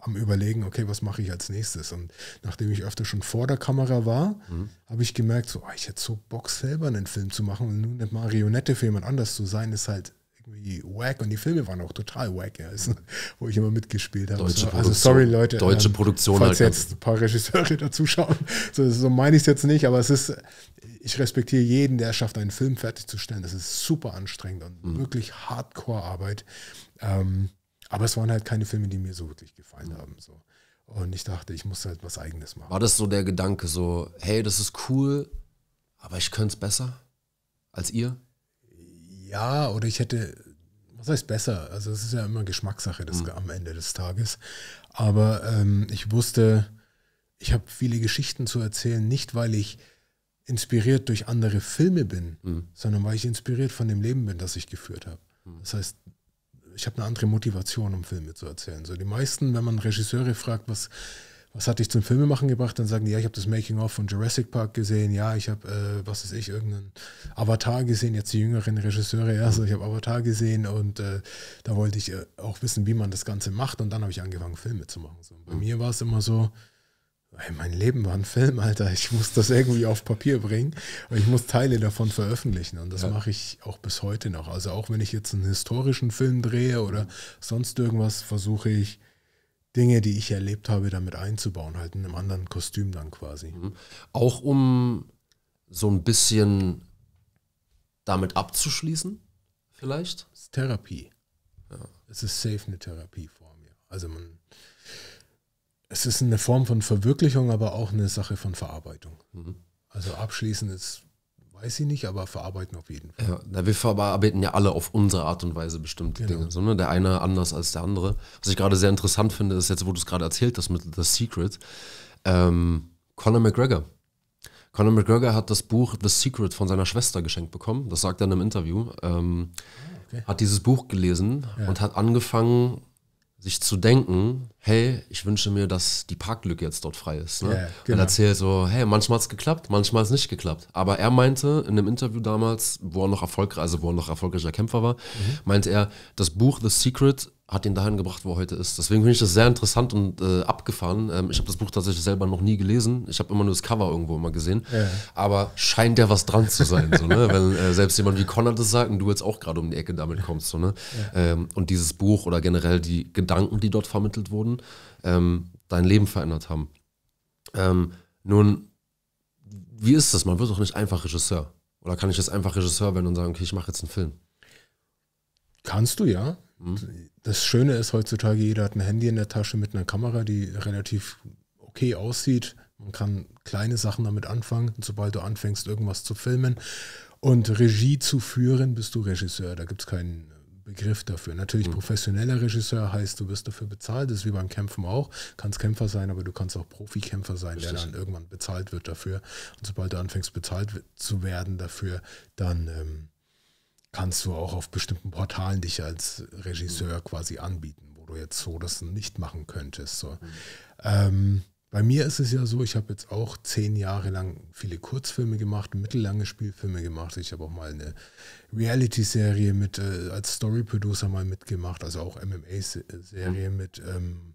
am Überlegen, okay, was mache ich als nächstes? Und nachdem ich öfter schon vor der Kamera war, mhm. habe ich gemerkt, so, oh, ich hätte so Bock, selber einen Film zu machen und nur eine Marionette für jemand anders zu sein, ist halt irgendwie wack und die Filme waren auch total wack, ja. also, wo ich immer mitgespielt habe. Deutsche so, also sorry Leute, deutsche ähm, Produktion. Falls halt jetzt ein paar Regisseure dazuschauen, so, so meine ich es jetzt nicht, aber es ist, ich respektiere jeden, der es schafft, einen Film fertigzustellen. Das ist super anstrengend und mhm. wirklich Hardcore-Arbeit. Ähm, aber es waren halt keine Filme, die mir so wirklich gefallen mhm. haben. So. Und ich dachte, ich muss halt was Eigenes machen. War das so der Gedanke, so, hey, das ist cool, aber ich könnte es besser als ihr? Ja, oder ich hätte, was heißt besser? Also, es ist ja immer Geschmackssache das, mhm. am Ende des Tages. Aber ähm, ich wusste, ich habe viele Geschichten zu erzählen, nicht weil ich inspiriert durch andere Filme bin, mhm. sondern weil ich inspiriert von dem Leben bin, das ich geführt habe. Mhm. Das heißt, ich habe eine andere Motivation, um Filme zu erzählen. So die meisten, wenn man Regisseure fragt, was was hat dich zum Filmemachen gebracht? Dann sagen die, ja, ich habe das Making-of von Jurassic Park gesehen, ja, ich habe, äh, was weiß ich, irgendeinen Avatar gesehen, jetzt die jüngeren Regisseure, ja, also ich habe Avatar gesehen und äh, da wollte ich äh, auch wissen, wie man das Ganze macht und dann habe ich angefangen, Filme zu machen. So. Bei mhm. mir war es immer so, mein Leben war ein Film, Alter. Ich muss das irgendwie auf Papier bringen. Und ich muss Teile davon veröffentlichen. Und das ja. mache ich auch bis heute noch. Also auch wenn ich jetzt einen historischen Film drehe oder sonst irgendwas, versuche ich Dinge, die ich erlebt habe, damit einzubauen, halt in einem anderen Kostüm dann quasi. Mhm. Auch um so ein bisschen damit abzuschließen, vielleicht? Es ist Therapie. Ja. Es ist safe eine Therapie vor mir. Also man es ist eine Form von Verwirklichung, aber auch eine Sache von Verarbeitung. Mhm. Also abschließen ist, weiß ich nicht, aber verarbeiten auf jeden Fall. Ja, wir verarbeiten ja alle auf unsere Art und Weise bestimmte genau. Dinge. So, ne? Der eine anders als der andere. Was ich gerade sehr interessant finde, ist jetzt, wo du es gerade erzählt hast mit The Secret, ähm, Conor McGregor. Conor McGregor hat das Buch The Secret von seiner Schwester geschenkt bekommen. Das sagt er in einem Interview. Ähm, ah, okay. Hat dieses Buch gelesen ja. und hat angefangen, sich zu denken, hey, ich wünsche mir, dass die Parklücke jetzt dort frei ist. Ne? Yeah, genau. Und erzählt so, hey, manchmal hat es geklappt, manchmal hat es nicht geklappt. Aber er meinte in einem Interview damals, wo er noch erfolgreich, also wo er noch erfolgreicher Kämpfer war, mhm. meinte er, das Buch The Secret hat ihn dahin gebracht, wo er heute ist. Deswegen finde ich das sehr interessant und äh, abgefahren. Ähm, ich habe das Buch tatsächlich selber noch nie gelesen. Ich habe immer nur das Cover irgendwo immer gesehen. Ja. Aber scheint ja was dran zu sein. so, ne? Wenn äh, selbst jemand wie Connor das sagt und du jetzt auch gerade um die Ecke damit kommst. So, ne? Ja. Ähm, und dieses Buch oder generell die Gedanken, die dort vermittelt wurden, ähm, dein Leben verändert haben. Ähm, nun, wie ist das? Man wird doch nicht einfach Regisseur. Oder kann ich jetzt einfach Regisseur werden und sagen, okay, ich mache jetzt einen Film? Kannst du ja. Mhm. Das Schöne ist heutzutage, jeder hat ein Handy in der Tasche mit einer Kamera, die relativ okay aussieht. Man kann kleine Sachen damit anfangen. sobald du anfängst, irgendwas zu filmen und Regie zu führen, bist du Regisseur. Da gibt es keinen Begriff dafür. Natürlich mhm. professioneller Regisseur heißt, du wirst dafür bezahlt. Das ist wie beim Kämpfen auch. Du Kannst Kämpfer sein, aber du kannst auch Profikämpfer sein, Richtig. der dann irgendwann bezahlt wird dafür. Und sobald du anfängst, bezahlt zu werden dafür, dann ähm, kannst du auch auf bestimmten Portalen dich als Regisseur mhm. quasi anbieten, wo du jetzt so das nicht machen könntest. So. Mhm. Ähm, bei mir ist es ja so, ich habe jetzt auch zehn Jahre lang viele Kurzfilme gemacht, mittellange Spielfilme gemacht. Ich habe auch mal eine Reality-Serie mit äh, als Story-Producer mal mitgemacht, also auch MMA-Serie mhm. mit. Ähm,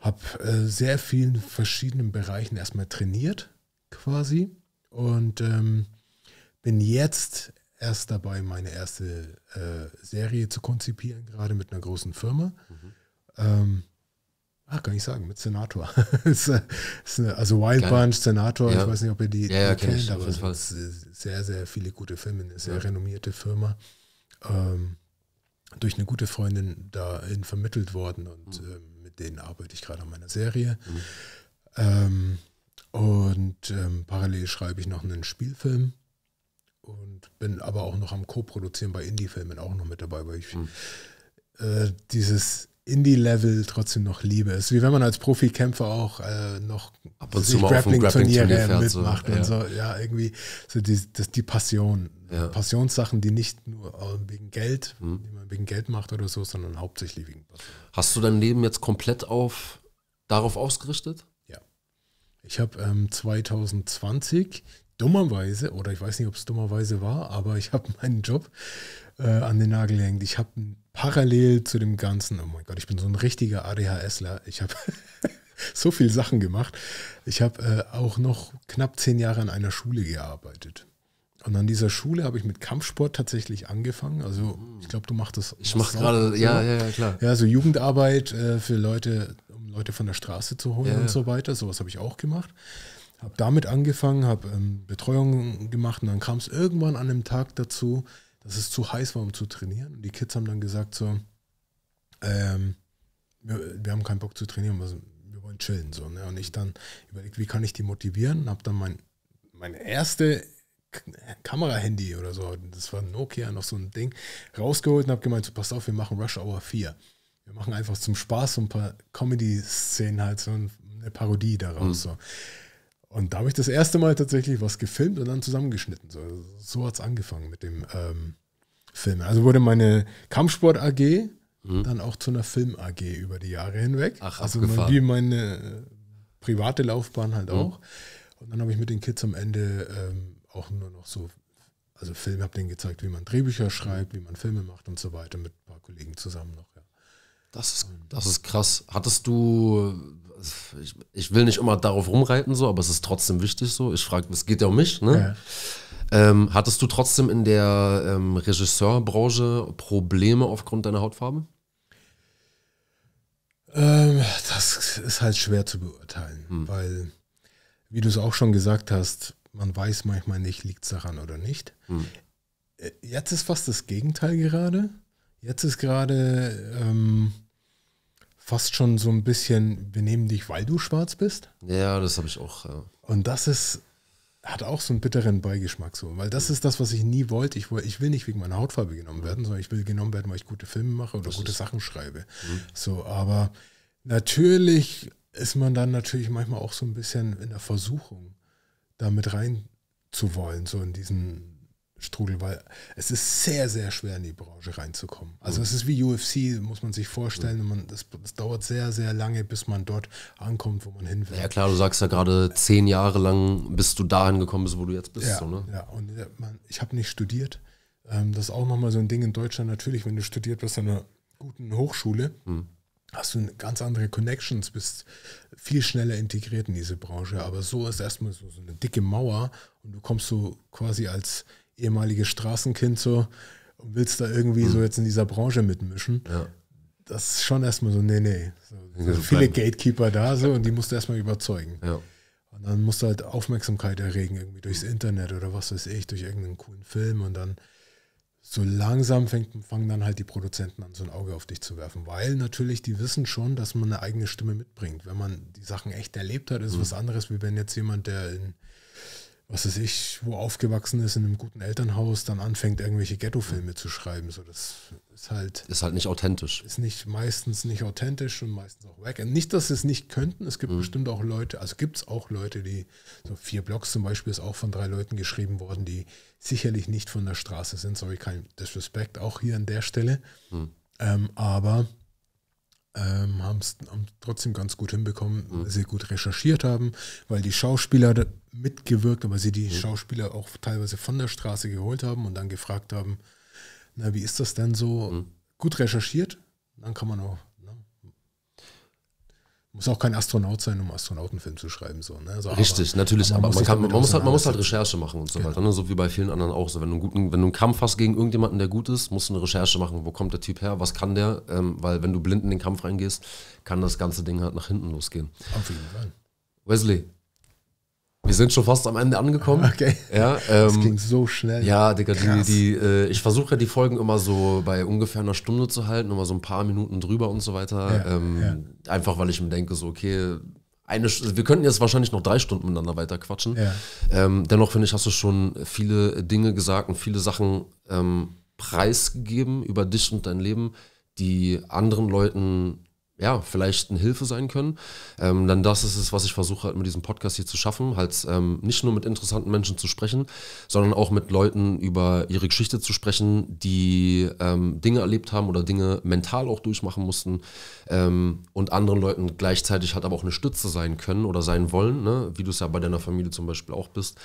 habe äh, sehr vielen verschiedenen Bereichen erstmal trainiert, quasi. Und ähm, bin jetzt erst dabei, meine erste äh, Serie zu konzipieren, gerade mit einer großen Firma. Mhm. Ähm, ach, kann ich sagen, mit Senator. also Wild Geil. Bunch, Senator, ja. ich weiß nicht, ob ihr die, ja, ja, kennt, kenn aber es ist sehr, sehr viele gute Filme, eine sehr renommierte Firma. Ähm, durch eine gute Freundin dahin vermittelt worden und mhm. ähm, mit denen arbeite ich gerade an meiner Serie. Mhm. Ähm, und ähm, parallel schreibe ich noch einen Spielfilm und bin aber auch noch am Co-Produzieren bei Indie-Filmen auch noch mit dabei, weil ich mhm. äh, dieses Indie-Level trotzdem noch liebe. Es ist wie wenn man als Profikämpfer auch äh, noch Ab und zu Grappling-Turniere mitmacht so, und so. Ja, irgendwie so die, das, die Passion. Ja. Passionssachen, die nicht nur ähm, wegen Geld, mhm. die man wegen Geld macht oder so, sondern hauptsächlich wegen Passion. Hast du dein Leben jetzt komplett auf darauf ausgerichtet? Ich habe ähm, 2020 dummerweise, oder ich weiß nicht, ob es dummerweise war, aber ich habe meinen Job äh, an den Nagel hängt. Ich habe parallel zu dem Ganzen, oh mein Gott, ich bin so ein richtiger ADHSler. Ich habe so viele Sachen gemacht. Ich habe äh, auch noch knapp zehn Jahre an einer Schule gearbeitet. Und an dieser Schule habe ich mit Kampfsport tatsächlich angefangen. Also ich glaube, du machst das. Ich mache gerade, ja, ja, ja, klar. Ja, so Jugendarbeit äh, für Leute, um Leute von der Straße zu holen ja. und so weiter. Sowas habe ich auch gemacht. Habe damit angefangen, habe ähm, Betreuung gemacht und dann kam es irgendwann an einem Tag dazu, dass es zu heiß war, um zu trainieren. Und die Kids haben dann gesagt so, ähm, wir, wir, haben keinen Bock zu trainieren, also wir wollen chillen. So, ne? Und ich dann überlegt, wie kann ich die motivieren? Habe dann mein, meine erste Kamera-Handy oder so, das war Nokia, noch so ein Ding, rausgeholt und habe gemeint, so, pass auf, wir machen Rush Hour 4. Wir machen einfach zum Spaß so ein paar Comedy-Szenen halt, so eine Parodie daraus. Mhm. So. Und da habe ich das erste Mal tatsächlich was gefilmt und dann zusammengeschnitten. So, so hat es angefangen mit dem ähm, Film. Also wurde meine Kampfsport AG mhm. dann auch zu einer Film AG über die Jahre hinweg. Ach, also abgefahren. wie meine äh, private Laufbahn halt mhm. auch. Und dann habe ich mit den Kids am Ende ähm, auch nur noch so, also Filme, habe denen gezeigt, wie man Drehbücher schreibt, wie man Filme macht und so weiter mit ein paar Kollegen zusammen noch. Ja. Das, ist, das ist krass. Hattest du, ich, ich, will nicht immer darauf rumreiten, so, aber es ist trotzdem wichtig so. Ich frage, es geht ja um mich, ne? Ja. Ähm, hattest du trotzdem in der ähm, Regisseurbranche Probleme aufgrund deiner Hautfarbe? Ähm, das ist halt schwer zu beurteilen, hm. weil, wie du es auch schon gesagt hast, man weiß manchmal nicht, liegt es daran oder nicht. Hm. Äh, jetzt ist fast das Gegenteil gerade. Jetzt ist gerade ähm, fast schon so ein bisschen, wir nehmen dich, weil du schwarz bist. Ja, das habe ich auch. Ja. Und das ist, hat auch so einen bitteren Beigeschmack so, weil das ist das, was ich nie wollte. Ich, ich will nicht wegen meiner Hautfarbe genommen werden, sondern ich will genommen werden, weil ich gute Filme mache oder das gute Sachen schreibe. Mhm. So, aber natürlich ist man dann natürlich manchmal auch so ein bisschen in der Versuchung, damit rein zu wollen, so in diesen Strudel, weil es ist sehr, sehr schwer in die Branche reinzukommen. Also mhm. es ist wie UFC, muss man sich vorstellen. Mhm. Man, das, das, dauert sehr, sehr lange, bis man dort ankommt, wo man hin will. Ja klar, du sagst ja gerade zehn Jahre lang, bis du dahin gekommen bist, wo du jetzt bist. Ja, so, ne? ja und äh, man, ich habe nicht studiert. Ähm, das ist auch nochmal so ein Ding in Deutschland. Natürlich, wenn du studiert bist an einer guten Hochschule, mhm. hast du ganz andere Connections, bist viel schneller integriert in diese Branche. Aber so ist erstmal so, so eine dicke Mauer und du kommst so quasi als ehemaliges Straßenkind so und willst da irgendwie mhm. so jetzt in dieser Branche mitmischen. Ja. Das ist schon erstmal so, nee, nee. So, so viele Gatekeeper da so und die musst du erstmal überzeugen. Ja. Und dann musst du halt Aufmerksamkeit erregen, irgendwie durchs Internet oder was weiß ich, durch irgendeinen coolen Film und dann so langsam fängt, fangen dann halt die Produzenten an, so ein Auge auf dich zu werfen, weil natürlich die wissen schon, dass man eine eigene Stimme mitbringt. Wenn man die Sachen echt erlebt hat, ist mhm. was anderes, wie wenn jetzt jemand, der in was weiß ich, wo aufgewachsen ist, in einem guten Elternhaus, dann anfängt, irgendwelche Ghetto-Filme zu schreiben. So, das ist halt. Ist halt nicht authentisch. Ist nicht meistens nicht authentisch und meistens auch weg. Nicht, dass sie es nicht könnten. Es gibt mhm. bestimmt auch Leute, also gibt es auch Leute, die, so vier Blogs zum Beispiel ist auch von drei Leuten geschrieben worden, die sicherlich nicht von der Straße sind. Sorry, kein Disrespect, auch hier an der Stelle. Mhm. Ähm, aber ähm, haben es trotzdem ganz gut hinbekommen, mhm. sehr gut recherchiert haben, weil die Schauspieler mitgewirkt haben, weil sie die mhm. Schauspieler auch teilweise von der Straße geholt haben und dann gefragt haben, na, wie ist das denn so? Mhm. Gut recherchiert, dann kann man auch muss auch kein Astronaut sein, um Astronautenfilm zu schreiben. So, ne? also, Richtig, aber, natürlich, aber man, man, kann, man, muss halt, man, muss halt, Recherche machen und so genau. weiter. Ne? So wie bei vielen anderen auch. So, wenn, du einen guten, wenn du einen Kampf hast gegen irgendjemanden, der gut ist, musst du eine Recherche machen. Wo kommt der Typ her? Was kann der? Ähm, weil wenn du blind in den Kampf reingehst, kann das ganze Ding halt nach hinten losgehen. Auf jeden Fall. Wesley, wir sind schon fast am Ende angekommen. Okay. Ja, ähm, das ging so schnell. Ja, Digga, die, die, äh, ich versuche ja die Folgen immer so bei ungefähr einer Stunde zu halten, immer so ein paar Minuten drüber und so weiter. Ja, ähm, ja. Einfach weil ich mir denke, so, okay, eine, wir könnten jetzt wahrscheinlich noch drei Stunden miteinander weiter quatschen. Ja. Ähm, dennoch finde ich, hast du schon viele Dinge gesagt und viele Sachen ähm, preisgegeben über dich und dein Leben, die anderen Leuten ja, vielleicht eine Hilfe sein können, ähm, dann das ist es, was ich versuche halt mit diesem Podcast hier zu schaffen, halt ähm, nicht nur mit interessanten Menschen zu sprechen, sondern auch mit Leuten über ihre Geschichte zu sprechen, die ähm, Dinge erlebt haben oder Dinge mental auch durchmachen mussten ähm, und anderen Leuten gleichzeitig halt aber auch eine Stütze sein können oder sein wollen, ne? wie du es ja bei deiner Familie zum Beispiel auch bist,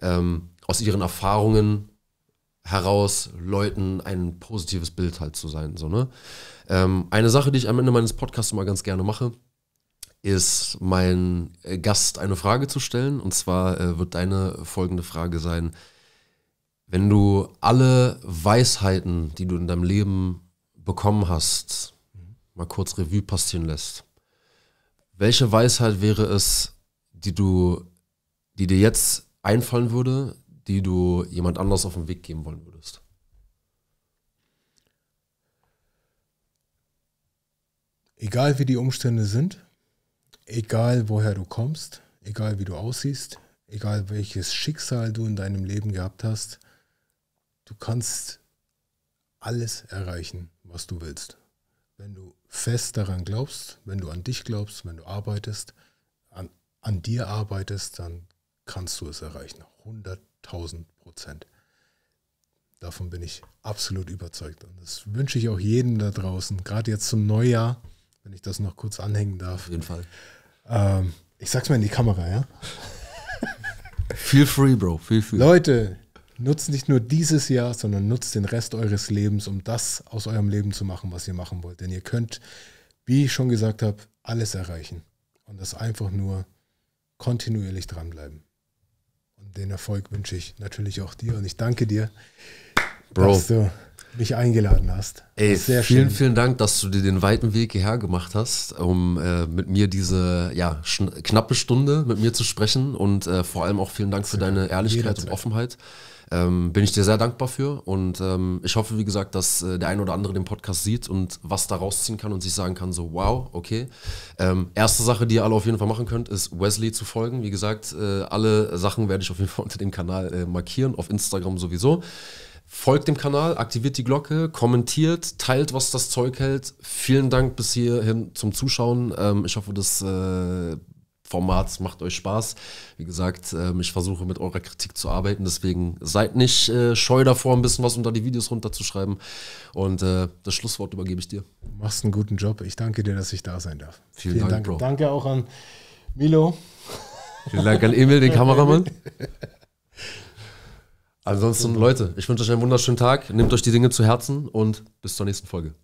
ähm, aus ihren Erfahrungen heraus Leuten ein positives Bild halt zu sein. So, ne? Ähm, eine Sache, die ich am Ende meines Podcasts mal ganz gerne mache, ist mein äh, Gast eine Frage zu stellen. Und zwar äh, wird deine folgende Frage sein, wenn du alle Weisheiten, die du in deinem Leben bekommen hast, mal kurz Revue passieren lässt, welche Weisheit wäre es, die du, die dir jetzt einfallen würde, die du jemand anders auf den Weg geben wollen würdest? Egal wie die Umstände sind, egal woher du kommst, egal wie du aussiehst, egal welches Schicksal du in deinem Leben gehabt hast, du kannst alles erreichen, was du willst. Wenn du fest daran glaubst, wenn du an dich glaubst, wenn du arbeitest, an, an dir arbeitest, dann kannst du es erreichen. 100 1000 Prozent. Davon bin ich absolut überzeugt. Und das wünsche ich auch jedem da draußen, gerade jetzt zum Neujahr, wenn ich das noch kurz anhängen darf. Auf jeden Fall. Ähm, ich sag's mal in die Kamera, ja? feel free, Bro. Feel free. Leute, nutzt nicht nur dieses Jahr, sondern nutzt den Rest eures Lebens, um das aus eurem Leben zu machen, was ihr machen wollt. Denn ihr könnt, wie ich schon gesagt habe, alles erreichen. Und das einfach nur kontinuierlich dranbleiben den Erfolg wünsche ich natürlich auch dir und ich danke dir, Bro. dass du mich eingeladen hast. Ey, sehr vielen, schön. vielen Dank, dass du dir den weiten Weg hierher gemacht hast, um äh, mit mir diese ja, knappe Stunde mit mir zu sprechen und äh, vor allem auch vielen Dank für deine Ehrlichkeit und Offenheit ähm, bin ich dir sehr dankbar für und ähm, ich hoffe, wie gesagt, dass äh, der ein oder andere den Podcast sieht und was da rausziehen kann und sich sagen kann, so wow, okay. Ähm, erste Sache, die ihr alle auf jeden Fall machen könnt, ist Wesley zu folgen. Wie gesagt, äh, alle Sachen werde ich auf jeden Fall unter dem Kanal äh, markieren, auf Instagram sowieso. Folgt dem Kanal, aktiviert die Glocke, kommentiert, teilt, was das Zeug hält. Vielen Dank bis hierhin zum Zuschauen. Ähm, ich hoffe, das äh, Formats macht euch Spaß. Wie gesagt, ähm, ich versuche mit eurer Kritik zu arbeiten, deswegen seid nicht äh, scheu davor, ein bisschen was unter die Videos runterzuschreiben. Und äh, das Schlusswort übergebe ich dir. Du machst einen guten Job. Ich danke dir, dass ich da sein darf. Vielen, Vielen Dank, Dank, Bro. Danke auch an Milo. Vielen Dank an Emil, den Kameramann. Ansonsten, Leute, ich wünsche euch einen wunderschönen Tag. Nehmt euch die Dinge zu Herzen und bis zur nächsten Folge.